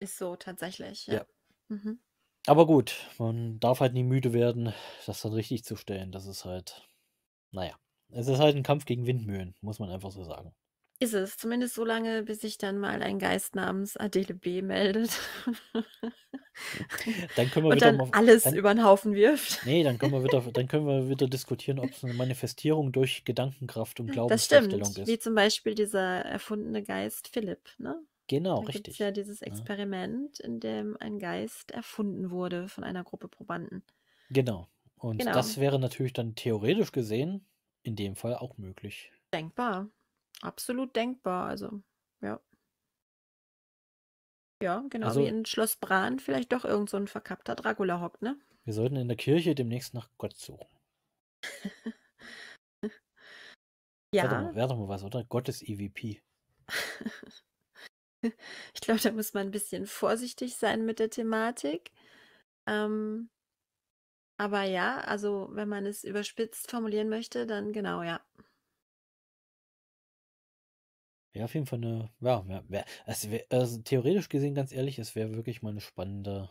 Ist so tatsächlich, ja. Ja. Mhm. Aber gut, man darf halt nie müde werden, das dann richtig zu stellen. Das ist halt, naja, es ist halt ein Kampf gegen Windmühlen, muss man einfach so sagen. Ist es, zumindest so lange, bis sich dann mal ein Geist namens Adele B meldet. Dann können wir Und wieder dann mal, alles dann, über den Haufen wirft. Nee, dann können wir wieder, dann können wir wieder diskutieren, ob es eine Manifestierung durch Gedankenkraft und Glaubensvorstellung ist. Das stimmt, ist. wie zum Beispiel dieser erfundene Geist Philipp, ne? Genau, da richtig. ist ja dieses ne? Experiment, in dem ein Geist erfunden wurde von einer Gruppe Probanden. Genau. Und genau. das wäre natürlich dann theoretisch gesehen in dem Fall auch möglich. Denkbar. Absolut denkbar. Also, ja. Ja, genau also, wie in Schloss Bran vielleicht doch irgend so ein verkappter Dracula hockt, ne? Wir sollten in der Kirche demnächst nach Gott suchen. ja. Wäre doch, mal, was, oder? Gott ist EVP. Ich glaube, da muss man ein bisschen vorsichtig sein mit der Thematik. Ähm, aber ja, also wenn man es überspitzt formulieren möchte, dann genau, ja. Ja, auf jeden Fall eine, ja, ja, wär, es wär, also theoretisch gesehen, ganz ehrlich, es wäre wirklich mal eine spannende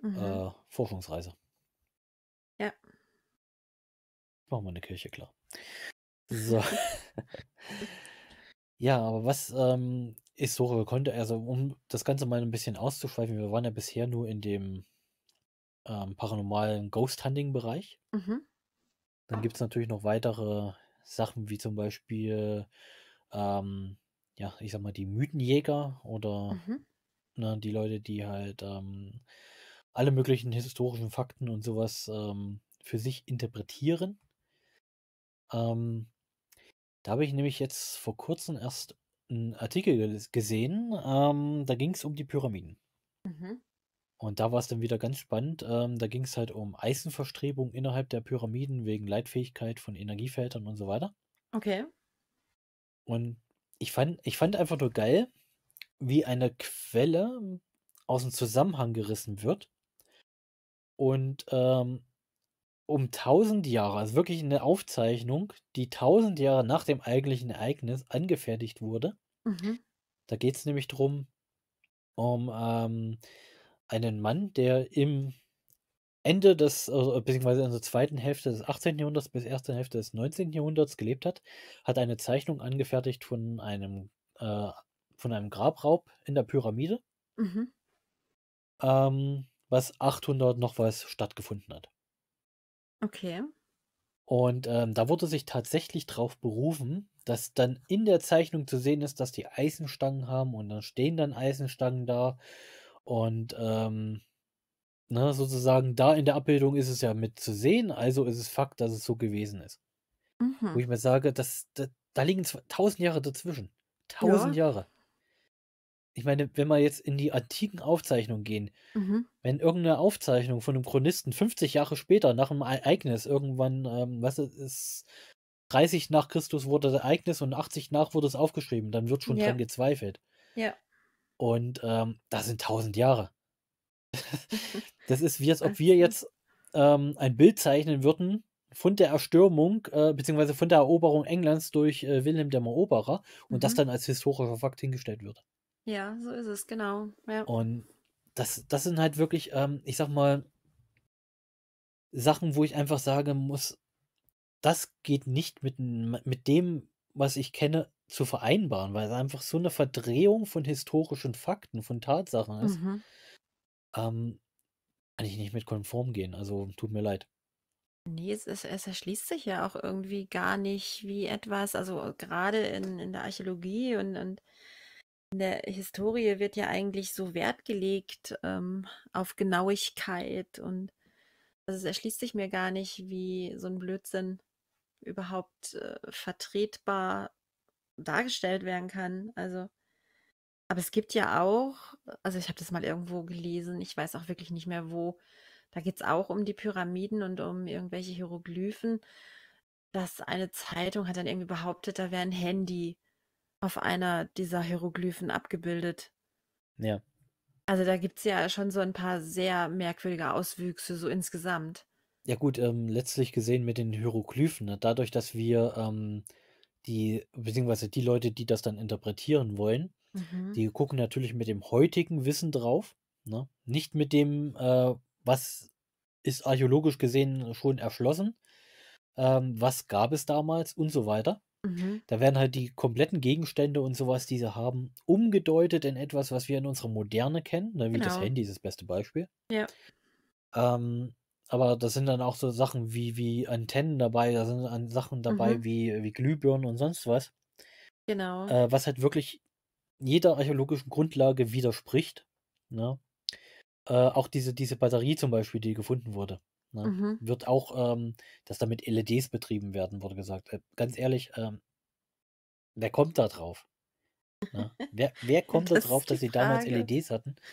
mhm. äh, Forschungsreise. Ja. Machen wir eine Kirche klar. So. Ja, aber was ähm, Isora konnte, also um das Ganze mal ein bisschen auszuschweifen, wir waren ja bisher nur in dem ähm, paranormalen Ghost Hunting-Bereich. Mhm. Dann gibt es natürlich noch weitere Sachen, wie zum Beispiel, ähm, ja, ich sag mal, die Mythenjäger oder mhm. ne, die Leute, die halt ähm, alle möglichen historischen Fakten und sowas ähm, für sich interpretieren. Ähm, da habe ich nämlich jetzt vor kurzem erst einen Artikel gesehen. Ähm, da ging es um die Pyramiden. Mhm. Und da war es dann wieder ganz spannend. Ähm, da ging es halt um Eisenverstrebung innerhalb der Pyramiden wegen Leitfähigkeit von Energiefeldern und so weiter. Okay. Und ich fand, ich fand einfach nur geil, wie eine Quelle aus dem Zusammenhang gerissen wird und ähm, um 1000 Jahre, also wirklich eine Aufzeichnung, die 1000 Jahre nach dem eigentlichen Ereignis angefertigt wurde. Mhm. Da geht es nämlich darum, um ähm, einen Mann, der im Ende des, also, beziehungsweise in der zweiten Hälfte des 18. Jahrhunderts bis ersten Hälfte des 19. Jahrhunderts gelebt hat, hat eine Zeichnung angefertigt von einem, äh, von einem Grabraub in der Pyramide, mhm. ähm, was 800 noch was stattgefunden hat. Okay. Und ähm, da wurde sich tatsächlich darauf berufen, dass dann in der Zeichnung zu sehen ist, dass die Eisenstangen haben und dann stehen dann Eisenstangen da. Und ähm, ne, sozusagen da in der Abbildung ist es ja mit zu sehen, also ist es Fakt, dass es so gewesen ist. Mhm. Wo ich mir sage, das, das da liegen tausend Jahre dazwischen. Tausend ja. Jahre ich meine, wenn wir jetzt in die antiken Aufzeichnungen gehen, mhm. wenn irgendeine Aufzeichnung von einem Chronisten 50 Jahre später nach einem Ereignis irgendwann, ähm, was ist, 30 nach Christus wurde das Ereignis und 80 nach wurde es aufgeschrieben, dann wird schon ja. dran gezweifelt. Ja. Und ähm, das sind 1000 Jahre. das ist wie, als ob wir jetzt ähm, ein Bild zeichnen würden von der Erstürmung, äh, beziehungsweise von der Eroberung Englands durch äh, Wilhelm dem Eroberer und mhm. das dann als historischer Fakt hingestellt wird. Ja, so ist es, genau. Ja. Und das, das sind halt wirklich, ähm, ich sag mal, Sachen, wo ich einfach sagen muss, das geht nicht mit, mit dem, was ich kenne, zu vereinbaren, weil es einfach so eine Verdrehung von historischen Fakten, von Tatsachen ist. Mhm. Ähm, kann ich nicht mit konform gehen, also tut mir leid. Nee, es, es, es, erschließt sich ja auch irgendwie gar nicht, wie etwas, also gerade in, in der Archäologie und, und in der Historie wird ja eigentlich so Wert gelegt ähm, auf Genauigkeit und also es erschließt sich mir gar nicht, wie so ein Blödsinn überhaupt äh, vertretbar dargestellt werden kann. Also, aber es gibt ja auch, also ich habe das mal irgendwo gelesen, ich weiß auch wirklich nicht mehr wo. Da geht es auch um die Pyramiden und um irgendwelche Hieroglyphen. Dass eine Zeitung hat dann irgendwie behauptet, da wäre ein Handy auf einer dieser Hieroglyphen abgebildet. Ja. Also da gibt es ja schon so ein paar sehr merkwürdige Auswüchse, so insgesamt. Ja gut, ähm, letztlich gesehen mit den Hieroglyphen, ne? dadurch, dass wir ähm, die, beziehungsweise die Leute, die das dann interpretieren wollen, mhm. die gucken natürlich mit dem heutigen Wissen drauf, ne? nicht mit dem, äh, was ist archäologisch gesehen schon erschlossen, ähm, was gab es damals und so weiter. Mhm. Da werden halt die kompletten Gegenstände und sowas, die sie haben, umgedeutet in etwas, was wir in unserer Moderne kennen, ne, wie genau. das Handy ist das beste Beispiel. Ja. Ähm, aber das sind dann auch so Sachen wie, wie Antennen dabei, da sind Sachen dabei mhm. wie, wie Glühbirnen und sonst was. Genau. Äh, was halt wirklich jeder archäologischen Grundlage widerspricht. Ne? Äh, auch diese, diese Batterie zum Beispiel, die gefunden wurde. Ne? Mhm. Wird auch, ähm, dass damit LEDs betrieben werden, wurde gesagt. Äh, ganz ehrlich, ähm, wer kommt da drauf? Ne? Wer, wer, kommt da drauf, dass sie damals LEDs hatten?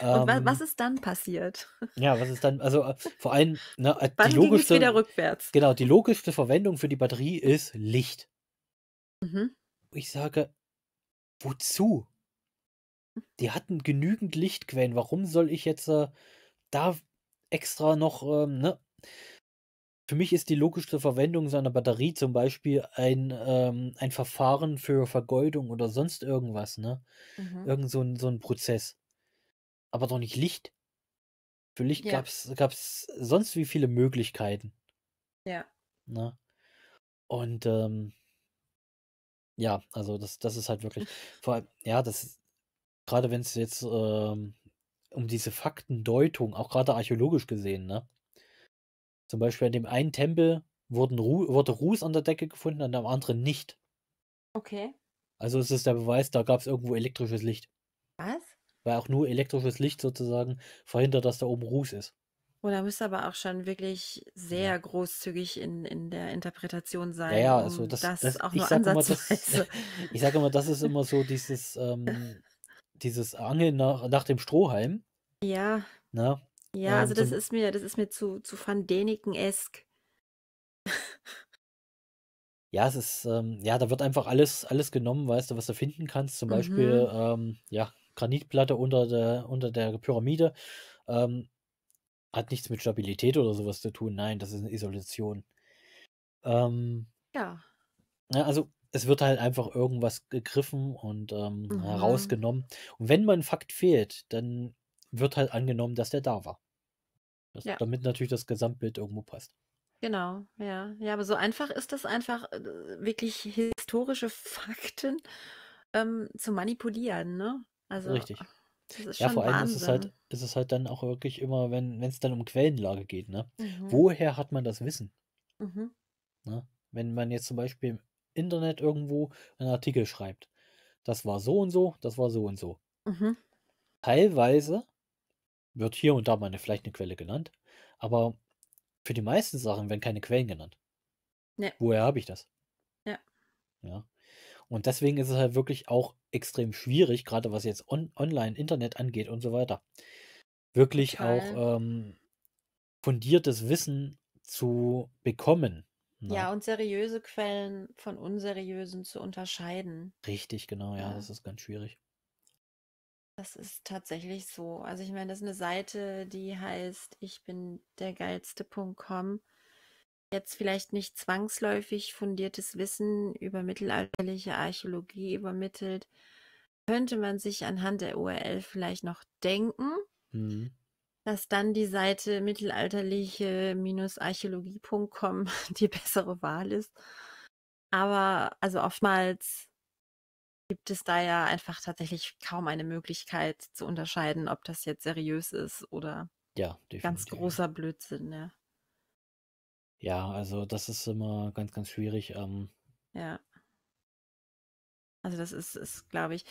Und ähm, was ist dann passiert? Ja, was ist dann, also äh, vor allem, ne, äh, die logischste, wieder rückwärts? Genau, die logischste Verwendung für die Batterie ist Licht. Mhm. Ich sage, wozu? Die hatten genügend Lichtquellen. Warum soll ich jetzt äh, da extra noch, ähm, ne? Für mich ist die logischste Verwendung seiner Batterie zum Beispiel ein, ähm, ein Verfahren für Vergeudung oder sonst irgendwas, ne? Mhm. Irgend so ein, so ein Prozess. Aber doch nicht Licht. Für Licht ja. gab's, gab's sonst wie viele Möglichkeiten. Ja. Ne? Und ähm, ja, also das, das ist halt wirklich, vor allem, ja, das gerade wenn es jetzt ähm, um diese Faktendeutung, auch gerade archäologisch gesehen, ne? Zum Beispiel an dem einen Tempel wurden Ru wurde Ruß an der Decke gefunden, an dem anderen nicht. Okay. Also ist es der Beweis, da gab es irgendwo elektrisches Licht. Was? Weil auch nur elektrisches Licht sozusagen verhindert, dass da oben Ruß ist. Oh, da müsste aber auch schon wirklich sehr ja. großzügig in, in der Interpretation sein. Ja, ja also das, um das, das auch ich nur ansatzweise. Immer, das, ich sage immer, das ist immer so dieses ähm, dieses Angeln nach, nach dem Strohhalm. Ja. Na? Ne? Ja, ähm, also das so ist mir, das ist mir zu, zu Van Däniken-esk. ja, es ist, ähm, ja, da wird einfach alles, alles genommen, weißt du, was du finden kannst. Zum mhm. Beispiel, ähm, ja, Granitplatte unter der, unter der Pyramide. Ähm, hat nichts mit Stabilität oder sowas zu tun. Nein, das ist eine Isolation. Ähm, ja. Ja, ne, also es wird halt einfach irgendwas gegriffen und ähm, mhm. herausgenommen. Und wenn mal ein Fakt fehlt, dann wird halt angenommen, dass der da war. Das, ja. Damit natürlich das Gesamtbild irgendwo passt. Genau, ja. Ja, aber so einfach ist das einfach, äh, wirklich historische Fakten ähm, zu manipulieren, ne? Also, Richtig. ja, vor allem Wahnsinn. ist es, halt, ist es halt dann auch wirklich immer, wenn es dann um Quellenlage geht, ne? Mhm. Woher hat man das Wissen? Mhm. Ne? Wenn man jetzt zum Beispiel Internet irgendwo einen Artikel schreibt. Das war so und so, das war so und so. Mhm. Teilweise wird hier und da mal eine, vielleicht eine Quelle genannt, aber für die meisten Sachen werden keine Quellen genannt. Nee. Woher habe ich das? Ja. Ja. Und deswegen ist es halt wirklich auch extrem schwierig, gerade was jetzt on online Internet angeht und so weiter, wirklich Total. auch ähm, fundiertes Wissen zu bekommen. Na? Ja, und seriöse Quellen von unseriösen zu unterscheiden. Richtig, genau, ja, ja, das ist ganz schwierig. Das ist tatsächlich so. Also ich meine, das ist eine Seite, die heißt ich bin der geilste.com. Jetzt vielleicht nicht zwangsläufig fundiertes Wissen über mittelalterliche Archäologie übermittelt, könnte man sich anhand der URL vielleicht noch denken. Mhm dass dann die Seite mittelalterliche-archäologie.com die bessere Wahl ist. Aber also oftmals gibt es da ja einfach tatsächlich kaum eine Möglichkeit zu unterscheiden, ob das jetzt seriös ist oder ja, ganz großer Blödsinn. Ja. ja, also das ist immer ganz, ganz schwierig. Ähm, ja. Also das ist, ist glaube ich,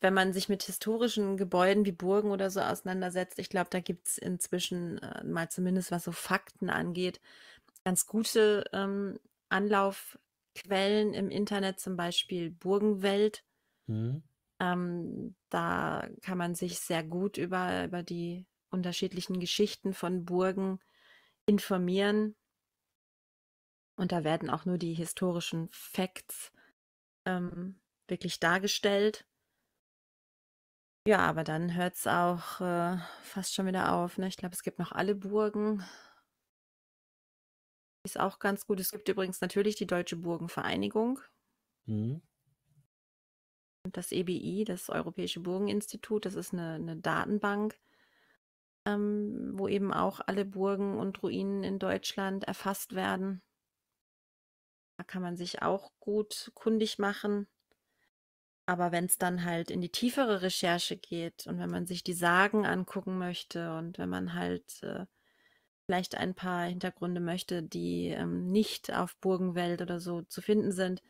wenn man sich mit historischen Gebäuden wie Burgen oder so auseinandersetzt, ich glaube, da gibt es inzwischen äh, mal zumindest was so Fakten angeht, ganz gute ähm, Anlaufquellen im Internet, zum Beispiel Burgenwelt. Mhm. Ähm, da kann man sich sehr gut über, über die unterschiedlichen Geschichten von Burgen informieren. Und da werden auch nur die historischen Facts ähm, wirklich dargestellt. Ja, aber dann hört es auch äh, fast schon wieder auf. Ne? Ich glaube, es gibt noch alle Burgen. Ist auch ganz gut. Es gibt übrigens natürlich die Deutsche Burgenvereinigung. Mhm. Und das EBI, das Europäische Burgeninstitut, das ist eine, eine Datenbank, ähm, wo eben auch alle Burgen und Ruinen in Deutschland erfasst werden. Da kann man sich auch gut kundig machen. Aber wenn es dann halt in die tiefere Recherche geht und wenn man sich die Sagen angucken möchte und wenn man halt äh, vielleicht ein paar Hintergründe möchte, die ähm, nicht auf Burgenwelt oder so zu finden sind,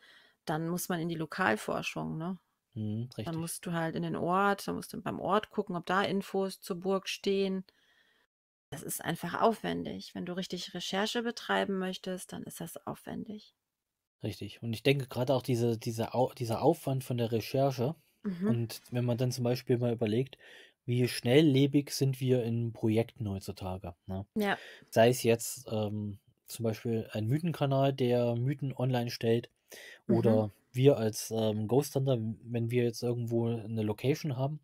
dann muss man in die Lokalforschung, ne? Mhm, dann musst du halt in den Ort, dann musst du beim Ort gucken, ob da Infos zur Burg stehen. Das ist einfach aufwendig. Wenn du richtig Recherche betreiben möchtest, dann ist das aufwendig. Richtig. Und ich denke gerade auch diese, diese Au dieser Aufwand von der Recherche. Mhm. Und wenn man dann zum Beispiel mal überlegt, wie schnelllebig sind wir in Projekten heutzutage. Ne? Ja. Sei es jetzt ähm, zum Beispiel ein Mythenkanal, der Mythen online stellt, mhm. oder wir als ähm, Ghost Hunter, wenn wir jetzt irgendwo eine Location haben,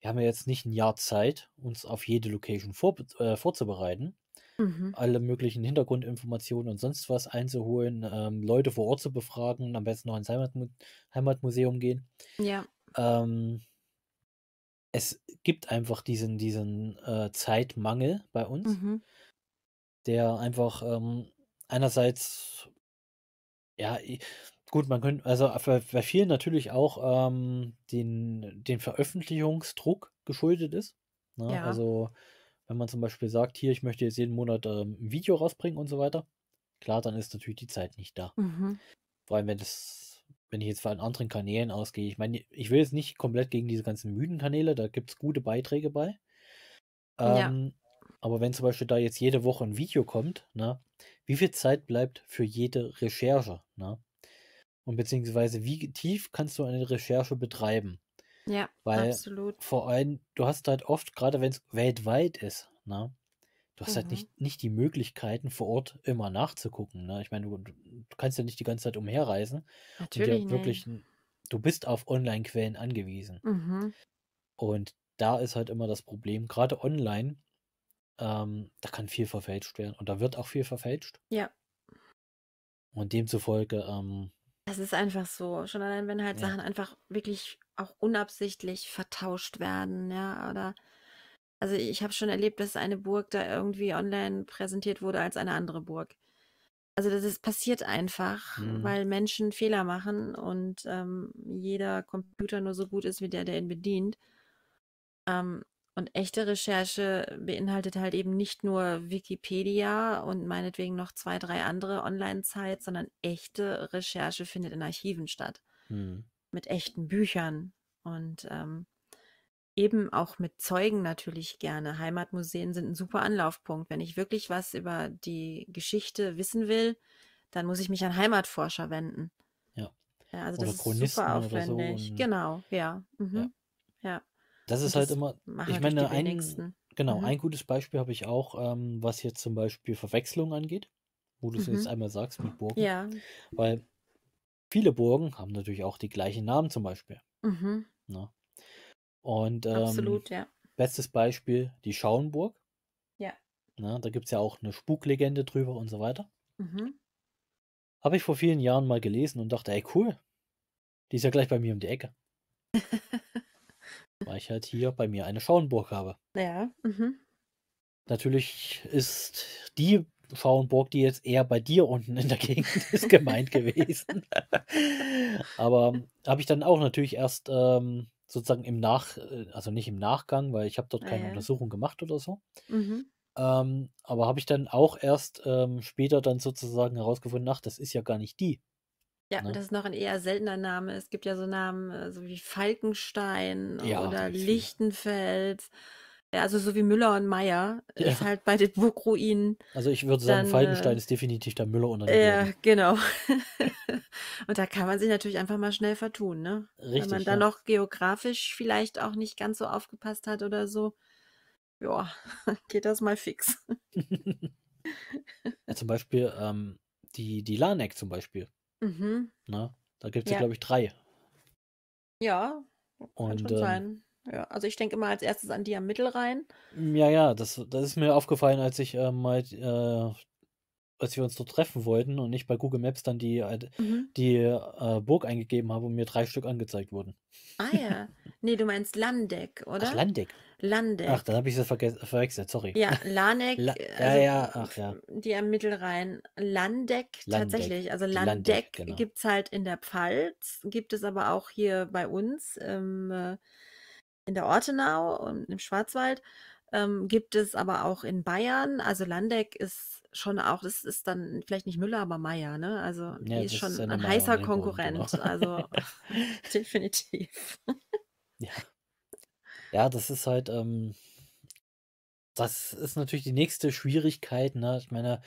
wir haben ja jetzt nicht ein Jahr Zeit, uns auf jede Location vor, äh, vorzubereiten. Mhm. alle möglichen Hintergrundinformationen und sonst was einzuholen, ähm, Leute vor Ort zu befragen, am besten noch ins Heimatmu Heimatmuseum gehen. Ja. Ähm, es gibt einfach diesen, diesen äh, Zeitmangel bei uns, mhm. der einfach ähm, einerseits, ja, gut, man könnte, also äh, bei vielen natürlich auch ähm, den, den Veröffentlichungsdruck geschuldet ist. Ne? Ja. Also wenn man zum Beispiel sagt, hier, ich möchte jetzt jeden Monat ähm, ein Video rausbringen und so weiter, klar, dann ist natürlich die Zeit nicht da. Mhm. Vor allem, wenn das, wenn ich jetzt von anderen Kanälen ausgehe, ich meine, ich will jetzt nicht komplett gegen diese ganzen müden Kanäle, da gibt es gute Beiträge bei. Ähm, ja. Aber wenn zum Beispiel da jetzt jede Woche ein Video kommt, na, ne, wie viel Zeit bleibt für jede Recherche? Na? Ne? Und beziehungsweise, wie tief kannst du eine Recherche betreiben? Ja, Weil absolut. Vor allem, du hast halt oft, gerade wenn es weltweit ist, ne? Du hast halt mhm. halt nicht, nicht die Möglichkeiten, vor Ort immer nachzugucken. Ne? Ich meine, du, du kannst ja nicht die ganze Zeit umherreisen. Natürlich. wirklich, du bist auf Online-Quellen angewiesen. Mhm. Und da ist halt immer das Problem, gerade online, ähm, da kann viel verfälscht werden und da wird auch viel verfälscht. Ja. Und demzufolge ähm, es ist einfach so. Schon allein, wenn halt Ja. Sachen einfach wirklich auch unabsichtlich vertauscht werden, ja, oder also ich habe schon erlebt, dass eine Burg da irgendwie online präsentiert wurde als eine andere Burg. Also das ist passiert einfach, Mhm. weil Menschen Fehler machen und, ähm, jeder Computer nur so gut ist, wie der, der ihn bedient. Ähm, und echte Recherche beinhaltet halt eben nicht nur Wikipedia und meinetwegen noch zwei, drei andere Online-Sites, sondern echte Recherche findet in Archiven statt. Hm. Mit echten Büchern und ähm, eben auch mit Zeugen natürlich gerne. Heimatmuseen sind ein super Anlaufpunkt. Wenn ich wirklich was über die Geschichte wissen will, dann muss ich mich an Heimatforscher wenden. Ja. ja also oder das ist super aufwendig. So genau, ja. Mhm. ja. Das ist halt das halt immer, ich meine, ein, genau, mhm. ein gutes Beispiel habe ich auch, ähm, was jetzt zum Beispiel Verwechslung angeht, wo du es mhm. jetzt einmal sagst mit Burgen. Ja. Weil viele Burgen haben natürlich auch die gleichen Namen zum Beispiel. Mhm. Na? Ne? Und ähm, Absolut, ja. bestes Beispiel die Schauenburg. Ja. Na, ne, da gibt es ja auch eine Spuklegende drüber und so weiter. Mhm. Habe ich vor vielen Jahren mal gelesen und dachte, ey cool, die ist ja gleich bei mir um die Ecke. weil ich halt hier bei mir eine Schauenburg habe. Ja. Mhm. Natürlich ist die Schauenburg, die jetzt eher bei dir unten in der Gegend ist, gemeint gewesen. Aber habe ich dann auch natürlich erst ähm, sozusagen im Nach, äh, also nicht im Nachgang, weil ich habe dort keine ja. Untersuchung gemacht oder so. Mhm. Ähm, aber habe ich dann auch erst ähm, später dann sozusagen herausgefunden, ach, das ist ja gar nicht die. Ja, ne? und das ist noch ein eher seltener Name. Es gibt ja so Namen äh, so wie Falkenstein ja, oder Lichtenfels. Ja, also so wie Müller und Meier ja. ist halt bei den Burgruinen. Also ich würde sagen, dann, äh, Falkenstein ist definitiv der Müller unter den Ja, äh, genau. und da kann man sich natürlich einfach mal schnell vertun, ne? Richtig. Wenn man da noch geografisch vielleicht auch nicht ganz so aufgepasst hat oder so. Ja, geht das mal fix. ja, zum Beispiel ähm, die, die Lanek zum Beispiel. Mhm. Na, ne? da gibt es ja, ja glaube ich, drei. Ja, und, kann schon ähm, sein. Ja, also ich denke immer als erstes an die am Mittelrhein. Ja, ja, das, das ist mir aufgefallen, als ich äh, mal äh, als wir uns dort treffen wollten und ich bei Google Maps dann die, äh, mhm. die äh, Burg eingegeben habe und mir drei Stück angezeigt wurden. Ah ja. Nee, du meinst Landeck, oder? Ach, Landeck. Landeck. Ach, dann habe ich das verwechselt, sorry. Ja, Laneck. La äh, also, ja, ja, ach ja. Die am Mittelrhein. Landeck, Landeck. tatsächlich. Also Landeck, Landeck genau. gibt es halt in der Pfalz, gibt es aber auch hier bei uns im, ähm, äh, in der Ortenau und im Schwarzwald. Ähm, gibt es aber auch in Bayern. Also Landeck ist schon auch, das ist dann vielleicht nicht Müller, aber Meier, ne? Also die ja, ist schon ist ein heißer Konkurrent, genau. also definitiv. Ja. ja, das ist halt, ähm, das ist natürlich die nächste Schwierigkeit, ne? Ich meine,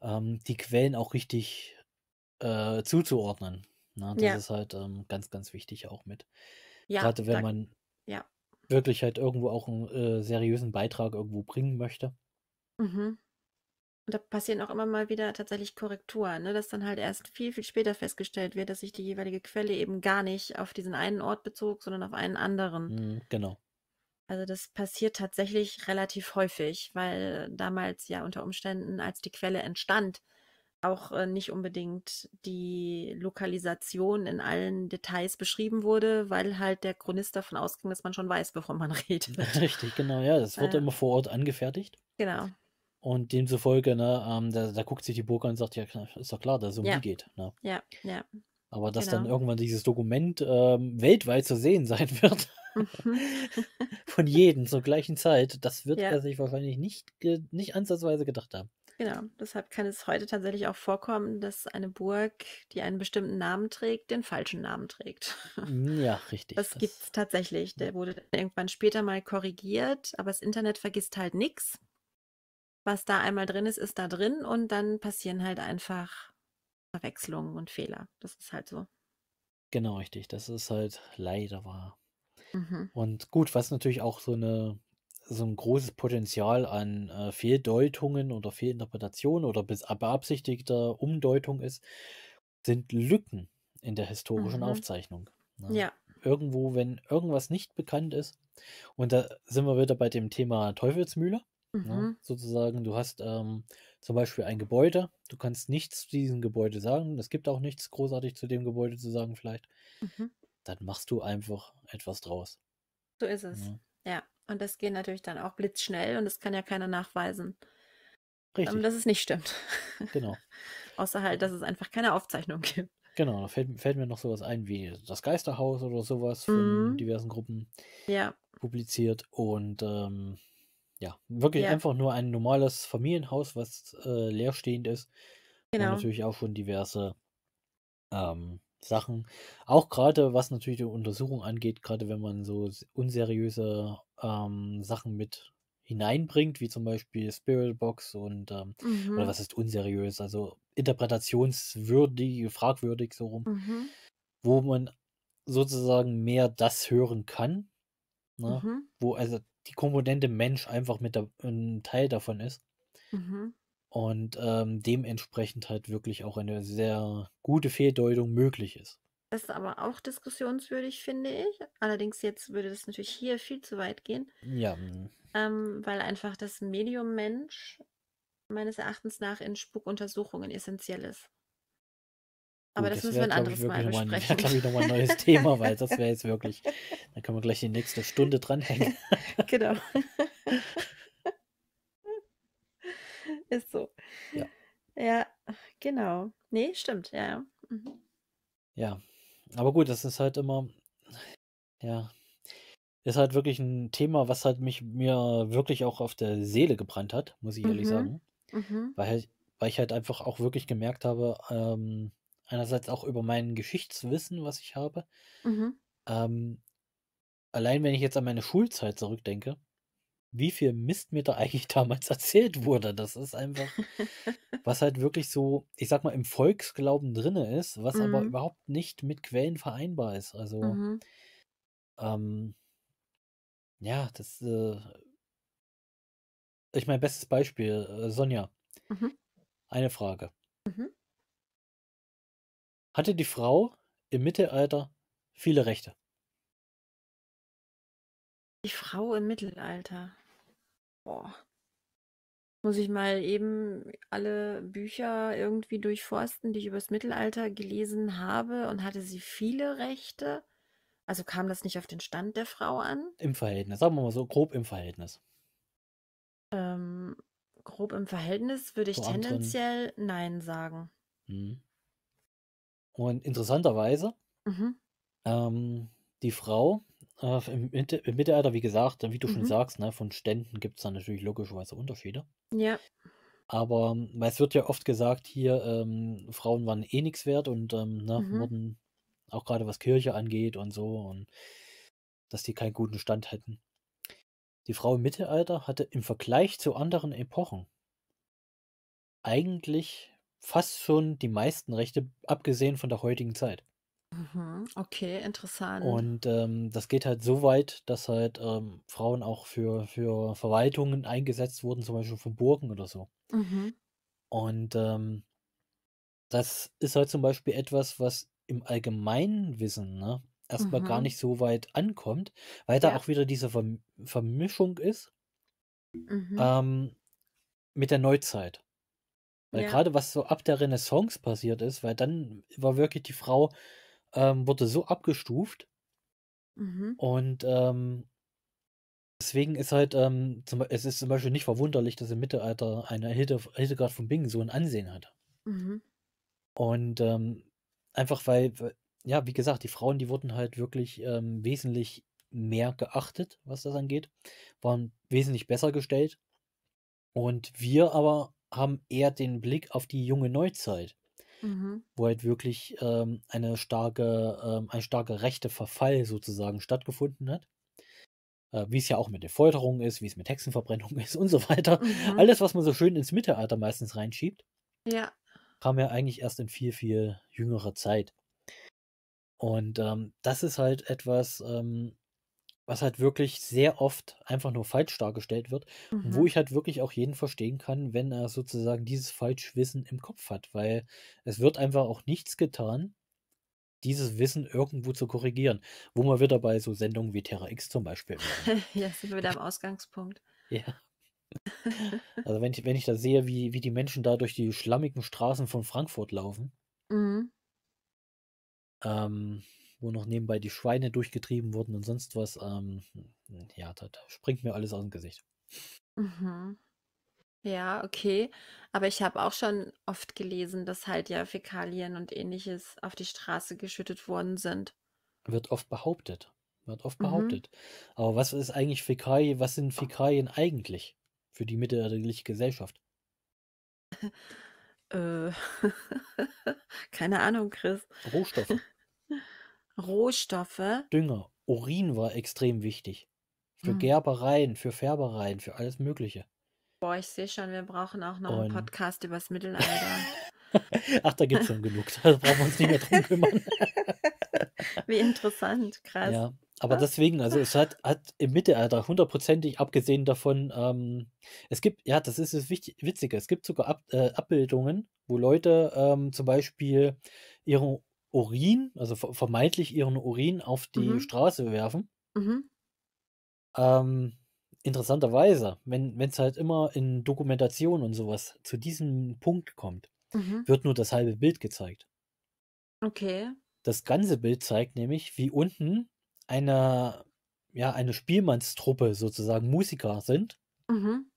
ähm, die Quellen auch richtig äh, zuzuordnen. Ne? Das ja. ist halt ähm, ganz, ganz wichtig auch mit. Ja, Gerade wenn da, man ja. wirklich halt irgendwo auch einen äh, seriösen Beitrag irgendwo bringen möchte. Mhm. Und da passieren auch immer mal wieder tatsächlich Korrekturen, ne? dass dann halt erst viel, viel später festgestellt wird, dass sich die jeweilige Quelle eben gar nicht auf diesen einen Ort bezog, sondern auf einen anderen. Mhm, genau. Also das passiert tatsächlich relativ häufig, weil damals ja unter Umständen, als die Quelle entstand, auch äh, nicht unbedingt die Lokalisation in allen Details beschrieben wurde, weil halt der Chronist davon ausging, dass man schon weiß, bevor man redet. Richtig, genau, ja. Das äh. wurde äh, immer vor Ort angefertigt. Genau. Und demzufolge, ne, ähm, da, da, guckt sich die Burg an und sagt, ja, ist doch klar, dass es um ja. die geht. Ne? Ja, ja. Aber dass genau. dann irgendwann dieses Dokument ähm, weltweit zu sehen sein wird, mhm. von jedem zur gleichen Zeit, das wird ja. er sich wahrscheinlich nicht, nicht ansatzweise gedacht haben. Genau, deshalb kann es heute tatsächlich auch vorkommen, dass eine Burg, die einen bestimmten Namen trägt, den falschen Namen trägt. Mm, ja, richtig. Das, das gibt es tatsächlich. Der wurde irgendwann später mal korrigiert, aber das Internet vergisst halt nichts was da einmal drin ist, ist da drin und dann passieren halt einfach Verwechslungen und Fehler. Das ist halt so. Genau, richtig. Das ist halt leider wahr. Mhm. Und gut, was natürlich auch so eine so ein großes Potenzial an äh, Fehldeutungen oder Fehlinterpretationen oder beabsichtigter Umdeutung ist, sind Lücken in der historischen mhm. Aufzeichnung. Ne? Ja. Irgendwo, wenn irgendwas nicht bekannt ist, und da sind wir wieder bei dem Thema Teufelsmühle, Ne, mhm. Ne? Sozusagen, du hast ähm, zum Beispiel ein Gebäude, du kannst nichts zu diesem Gebäude sagen, es gibt auch nichts großartig zu dem Gebäude zu sagen vielleicht. Mhm. Dann machst du einfach etwas draus. So ist es. Ne? Ja, und das geht natürlich dann auch blitzschnell und das kann ja keiner nachweisen. Ähm, Richtig. Um, dass es nicht stimmt. Genau. Außer halt, dass es einfach keine Aufzeichnung gibt. Genau, da fällt, fällt, mir noch sowas ein wie das Geisterhaus oder sowas von mm. diversen Gruppen ja. publiziert. Und ähm, ja, wirklich ja. einfach nur ein normales Familienhaus, was äh, leerstehend ist. Genau. Und natürlich auch schon diverse ähm, Sachen. Auch gerade was natürlich die Untersuchung angeht, gerade wenn man so unseriöse ähm, Sachen mit hineinbringt, wie zum Beispiel Spirit Box und ähm, mhm. oder was ist unseriös, also interpretationswürdig, fragwürdig so rum, mhm. wo man sozusagen mehr das hören kann, Ne? Mhm. Wo also die Komponente Mensch einfach mit der, ein Teil davon ist. Mhm. Und ähm, dementsprechend halt wirklich auch eine sehr gute Fehldeutung möglich ist. Das ist aber auch diskussionswürdig, finde ich. Allerdings jetzt würde das natürlich hier viel zu weit gehen. Ja. Ähm, weil einfach das Medium Mensch meines Erachtens nach in Spukuntersuchungen essentiell ist. Aber das, das müssen wir ein anderes ich, Mal besprechen. Das wäre, glaube ich, nochmal ein neues Thema, weil das wäre jetzt wirklich, da können wir gleich die nächste Stunde dranhängen. genau. Ist so. Ja. Ja, genau. Nee, stimmt, ja. Ja, mhm. ja. aber gut, das ist halt immer, ja, ist halt wirklich ein Thema, was halt mich mir wirklich auch auf der Seele gebrannt hat, muss ich ehrlich mhm. sagen. Mhm. Weil, halt, weil ich halt einfach auch wirklich gemerkt habe, ähm, einerseits auch über mein Geschichtswissen, was ich habe. Mhm. Ähm, allein wenn ich jetzt an meine Schulzeit zurückdenke, wie viel Mist mir da eigentlich damals erzählt wurde. Das ist einfach, was halt wirklich so, ich sag mal, im Volksglauben drinne ist, was mhm. aber überhaupt nicht mit Quellen vereinbar ist. Also, mhm. ähm, ja, das, äh, ich mein bestes Beispiel, äh, Sonja. Mhm. Eine Frage hatte die Frau im Mittelalter viele Rechte? Die Frau im Mittelalter. Boah. Muss ich mal eben alle Bücher irgendwie durchforsten, die ich übers Mittelalter gelesen habe und hatte sie viele Rechte? Also kam das nicht auf den Stand der Frau an? Im Verhältnis, sagen wir mal so, grob im Verhältnis. Ähm, grob im Verhältnis würde ich so tendenziell Nein sagen. Hm. Und interessanterweise, mhm. ähm, die Frau äh, im, im, Mittelalter, wie gesagt, wie du mhm. schon sagst, ne, von Ständen gibt es da natürlich logischerweise Unterschiede. Ja. Aber ähm, es wird ja oft gesagt, hier ähm, Frauen waren eh nichts wert und ähm, ne, mhm. wurden auch gerade was Kirche angeht und so und dass die keinen guten Stand hätten. Die Frau im Mittelalter hatte im Vergleich zu anderen Epochen eigentlich fast schon die meisten Rechte, abgesehen von der heutigen Zeit. Mhm, okay, interessant. Und ähm, das geht halt so weit, dass halt ähm, Frauen auch für, für Verwaltungen eingesetzt wurden, zum Beispiel von Burgen oder so. Mhm. Und ähm, das ist halt zum Beispiel etwas, was im allgemeinen Wissen ne, erstmal mhm. gar nicht so weit ankommt, weil da auch wieder diese Verm Vermischung ist mhm. Ähm, mit der Neuzeit. Weil ja. gerade was so ab der Renaissance passiert ist, weil dann war wirklich die Frau, ähm, wurde so abgestuft. Mhm. Und ähm, deswegen ist halt, ähm, zum, es ist zum Beispiel nicht verwunderlich, dass im Mittelalter eine Hilde, Hildegard von Bingen so ein Ansehen hatte. Mhm. Und ähm, einfach weil, ja, wie gesagt, die Frauen, die wurden halt wirklich ähm, wesentlich mehr geachtet, was das angeht, waren wesentlich besser gestellt. Und wir aber haben eher den Blick auf die junge Neuzeit, mhm. wo halt wirklich ähm, eine starke, ähm, ein starker rechter Verfall sozusagen stattgefunden hat. Äh, wie es ja auch mit der Folterung ist, wie es mit Hexenverbrennung ist und so weiter. Mhm. Alles, was man so schön ins Mittelalter meistens reinschiebt, ja. kam ja eigentlich erst in viel, viel jüngerer Zeit. Und ähm, das ist halt etwas, ähm, was halt wirklich sehr oft einfach nur falsch dargestellt wird, mhm. wo ich halt wirklich auch jeden verstehen kann, wenn er sozusagen dieses Falschwissen im Kopf hat, weil es wird einfach auch nichts getan, dieses Wissen irgendwo zu korrigieren, wo man wieder bei so Sendungen wie Terra X zum Beispiel. ja, sind wir wieder am Ausgangspunkt. Ja. Also wenn ich, wenn ich da sehe, wie, wie die Menschen da durch die schlammigen Straßen von Frankfurt laufen, mhm. ähm, wo noch nebenbei die Schweine durchgetrieben wurden und sonst was. Ähm, ja, da, springt mir alles aus dem Gesicht. Mhm. Ja, okay. Aber ich habe auch schon oft gelesen, dass halt ja Fäkalien und ähnliches auf die Straße geschüttet worden sind. Wird oft behauptet. Wird oft mhm. behauptet. Aber was ist eigentlich Fäkalien? Was sind Fäkalien eigentlich für die mittelalterliche Gesellschaft? äh, Keine Ahnung, Chris. Rohstoffe. Rohstoffe. Dünger. Urin war extrem wichtig. Für hm. Gerbereien, für Färbereien, für alles Mögliche. Boah, ich sehe schon, wir brauchen auch noch Und... einen Podcast übers Mittelalter. Ach, da gibt es schon genug. Da brauchen wir uns nicht mehr drum kümmern. Wie interessant, krass. Ja, aber Was? deswegen, also es hat, hat im Mittelalter hundertprozentig abgesehen davon, ähm, es gibt, ja, das ist das Wichtige, Witzige, es gibt sogar Ab, äh, Abbildungen, wo Leute ähm, zum Beispiel ihre Urin, also vermeintlich ihren Urin auf die mhm. Straße werfen. Mhm. Ähm, interessanterweise, wenn es halt immer in Dokumentation und sowas zu diesem Punkt kommt, mhm. wird nur das halbe Bild gezeigt. Okay. Das ganze Bild zeigt nämlich, wie unten eine, ja, eine Spielmannstruppe sozusagen Musiker sind. Mhm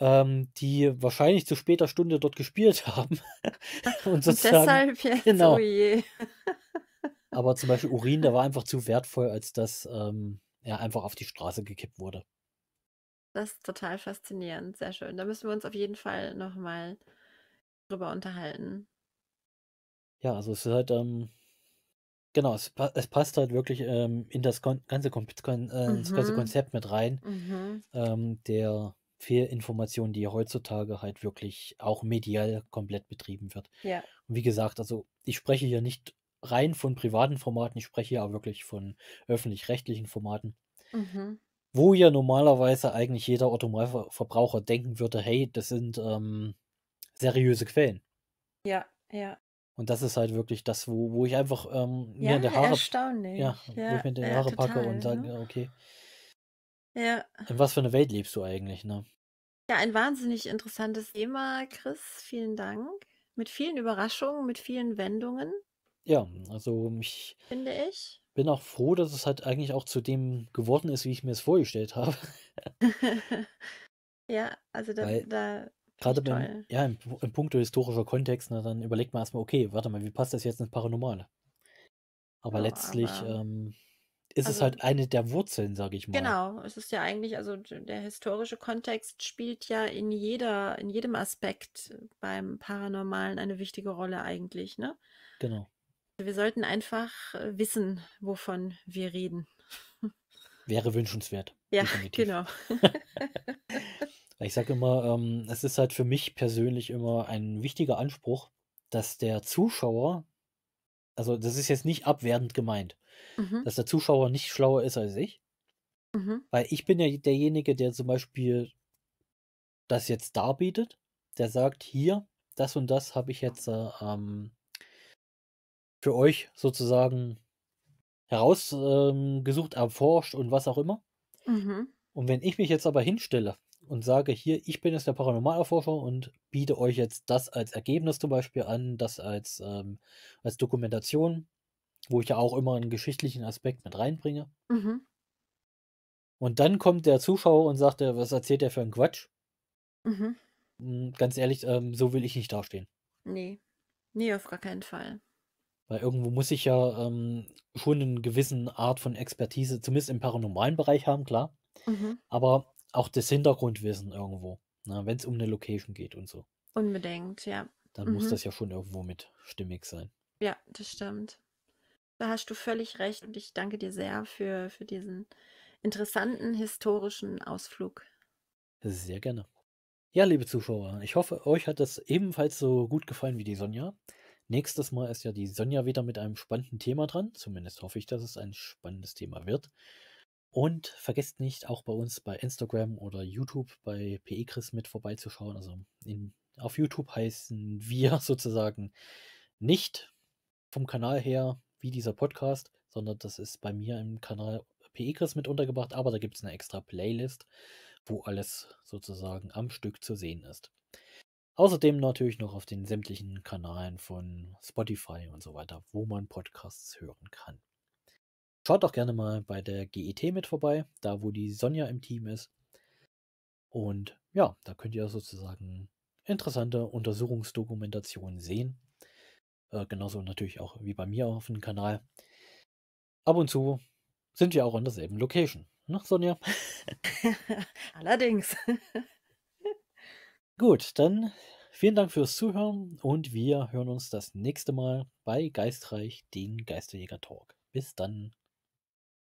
ähm, die wahrscheinlich zu später Stunde dort gespielt haben. und, sozusagen, und deshalb jetzt, genau. Oh Aber zum Beispiel Urin, der war einfach zu wertvoll, als dass ähm, er einfach auf die Straße gekippt wurde. Das ist total faszinierend, sehr schön. Da müssen wir uns auf jeden Fall nochmal drüber unterhalten. Ja, also es ist halt, ähm, genau, es, es, passt halt wirklich ähm, in das Kon ganze, Kon äh, mhm. ganze, Konzept mit rein. Mhm. Ähm, der Fehlinformation, die heutzutage halt wirklich auch medial komplett betrieben wird. Ja. Und wie gesagt, also ich spreche hier nicht rein von privaten Formaten, ich spreche hier auch wirklich von öffentlich-rechtlichen Formaten. Mhm. Wo ja normalerweise eigentlich jeder otto Automalverbraucher denken würde, hey, das sind ähm, seriöse Quellen. Ja, ja. Und das ist halt wirklich das, wo, wo ich einfach ähm, mir ja, in der Haare, ja, ja, wo ich mir in die Haare total, packe und sage, ne? okay, ja. In was für eine Welt lebst du eigentlich, ne? Ja, ein wahnsinnig interessantes Thema, Chris. Vielen Dank. Mit vielen Überraschungen, mit vielen Wendungen. Ja, also ich finde ich. Bin auch froh, dass es halt eigentlich auch zu dem geworden ist, wie ich mir es vorgestellt habe. ja, also da, da gerade beim, ja, im, im Punkt historischer Kontext, ne, dann überlegt man erstmal, okay, warte mal, wie passt das jetzt ins Paranormale? Aber oh, letztlich aber... Ähm, ist also, es halt eine der Wurzeln, sage ich mal. Genau, es ist ja eigentlich, also der historische Kontext spielt ja in jeder, in jedem Aspekt beim Paranormalen eine wichtige Rolle eigentlich, ne? Genau. Also wir sollten einfach äh, wissen, wovon wir reden. Wäre wünschenswert. Ja, definitiv. genau. ich sage immer, ähm, es ist halt für mich persönlich immer ein wichtiger Anspruch, dass der Zuschauer also das ist jetzt nicht abwertend gemeint, mhm. dass der Zuschauer nicht schlauer ist als ich. Mhm. Weil ich bin ja derjenige, der zum Beispiel das jetzt darbietet, der sagt, hier, das und das habe ich jetzt äh, ähm, für euch sozusagen herausgesucht, ähm, erforscht und was auch immer. Mhm. Und wenn ich mich jetzt aber hinstelle und sage, hier, ich bin jetzt der Paranormalerforscher und biete euch jetzt das als Ergebnis zum Beispiel an, das als, ähm, als Dokumentation, wo ich ja auch immer einen geschichtlichen Aspekt mit reinbringe. Mhm. Und dann kommt der Zuschauer und sagt, was erzählt der für einen Quatsch? Mhm. Hm, ganz ehrlich, ähm, so will ich nicht dastehen. Nee. Nee, auf gar keinen Fall. Weil irgendwo muss ich ja ähm, schon eine gewisse Art von Expertise, zumindest im paranormalen Bereich haben, klar. Mhm. Aber auch das Hintergrundwissen irgendwo, ne? wenn es um eine Location geht und so. Unbedingt, ja. Dann mhm. muss das ja schon irgendwo mit stimmig sein. Ja, das stimmt. Da hast du völlig recht und ich danke dir sehr für, für diesen interessanten historischen Ausflug. Sehr gerne. Ja, liebe Zuschauer, ich hoffe, euch hat das ebenfalls so gut gefallen wie die Sonja. Nächstes Mal ist ja die Sonja wieder mit einem spannenden Thema dran. Zumindest hoffe ich, dass es ein spannendes Thema wird. Und vergesst nicht, auch bei uns bei Instagram oder YouTube bei PE Chris mit vorbeizuschauen. Also in, auf YouTube heißen wir sozusagen nicht vom Kanal her wie dieser Podcast, sondern das ist bei mir im Kanal PE Chris mit untergebracht, aber da gibt es eine extra Playlist, wo alles sozusagen am Stück zu sehen ist. Außerdem natürlich noch auf den sämtlichen Kanälen von Spotify und so weiter, wo man Podcasts hören kann. Schaut doch gerne mal bei der GET mit vorbei, da wo die Sonja im Team ist. Und ja, da könnt ihr sozusagen interessante Untersuchungsdokumentationen sehen. Äh, genauso natürlich auch wie bei mir auf dem Kanal. Ab und zu sind wir auch an derselben Location. Ne, Sonja? Allerdings. Gut, dann vielen Dank fürs Zuhören und wir hören uns das nächste Mal bei Geistreich, den Geisterjäger Talk. Bis dann.